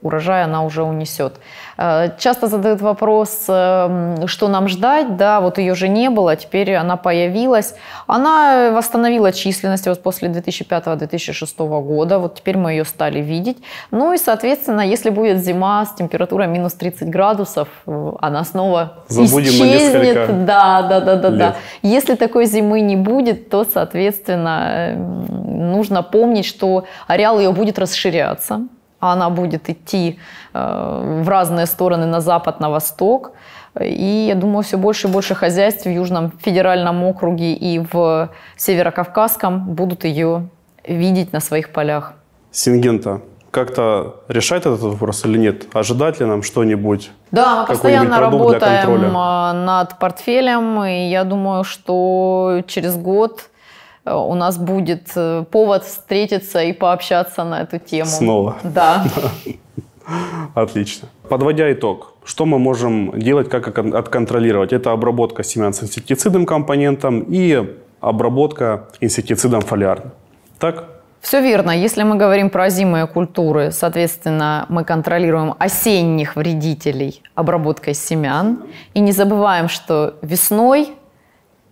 урожай она уже унесет. Э, часто задают вопрос, э, что нам ждать, да, вот ее же не было, теперь она появилась. Она восстановила численность вот после 2005-2006 года, вот теперь мы ее стали видеть. Ну и, соответственно, если будет зима с температурой минус 30 градусов, э, она снова Забудем исчезнет. Да, да, да, да, лет. да. Если такой зимы не будет, то, соответственно, нужно помнить, что ареал ее будет расширяться а она будет идти э, в разные стороны, на запад, на восток. И, я думаю, все больше и больше хозяйств в Южном федеральном округе и в Северокавказском будут ее видеть на своих полях. Сингента как-то решать этот вопрос или нет? Ожидать ли нам что-нибудь? Да, мы постоянно работаем э, над портфелем, и я думаю, что через год у нас будет э, повод встретиться и пообщаться на эту тему. Снова. Да. Отлично. Подводя итог, что мы можем делать, как отконтролировать? Это обработка семян с инсектицидным компонентом и обработка инсектицидом фолиарным. Так? Все верно. Если мы говорим про озимые культуры, соответственно, мы контролируем осенних вредителей обработкой семян. И не забываем, что весной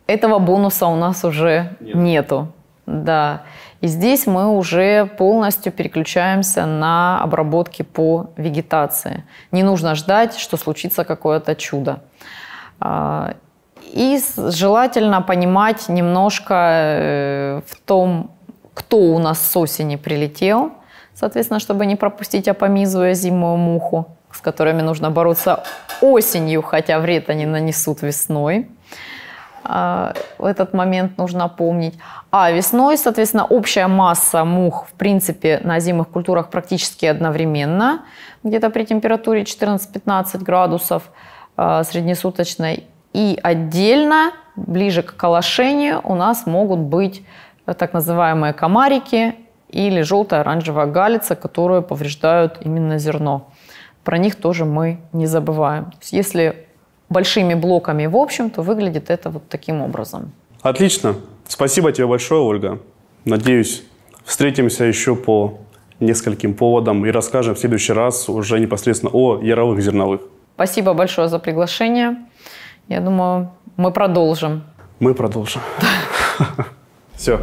этого бонуса у нас уже Нет. нету. Да. И здесь мы уже полностью переключаемся на обработки по вегетации. Не нужно ждать, что случится какое-то чудо. А, и желательно понимать немножко э, в том, кто у нас с осени прилетел, соответственно, чтобы не пропустить апомизу и зимую муху, с которыми нужно бороться осенью, хотя вред они нанесут весной. А, этот момент нужно помнить. А весной, соответственно, общая масса мух, в принципе, на зимних культурах практически одновременно, где-то при температуре 14-15 градусов а, среднесуточной. И отдельно, ближе к колошению, у нас могут быть э, так называемые комарики или желто оранжевая галица, которые повреждают именно зерно. Про них тоже мы не забываем. Если большими блоками, в общем-то, выглядит это вот таким образом. Отлично. Спасибо тебе большое, Ольга. Надеюсь, встретимся еще по нескольким поводам и расскажем в следующий раз уже непосредственно о яровых зерновых. Спасибо большое за приглашение. Я думаю, мы продолжим. Мы продолжим. Все.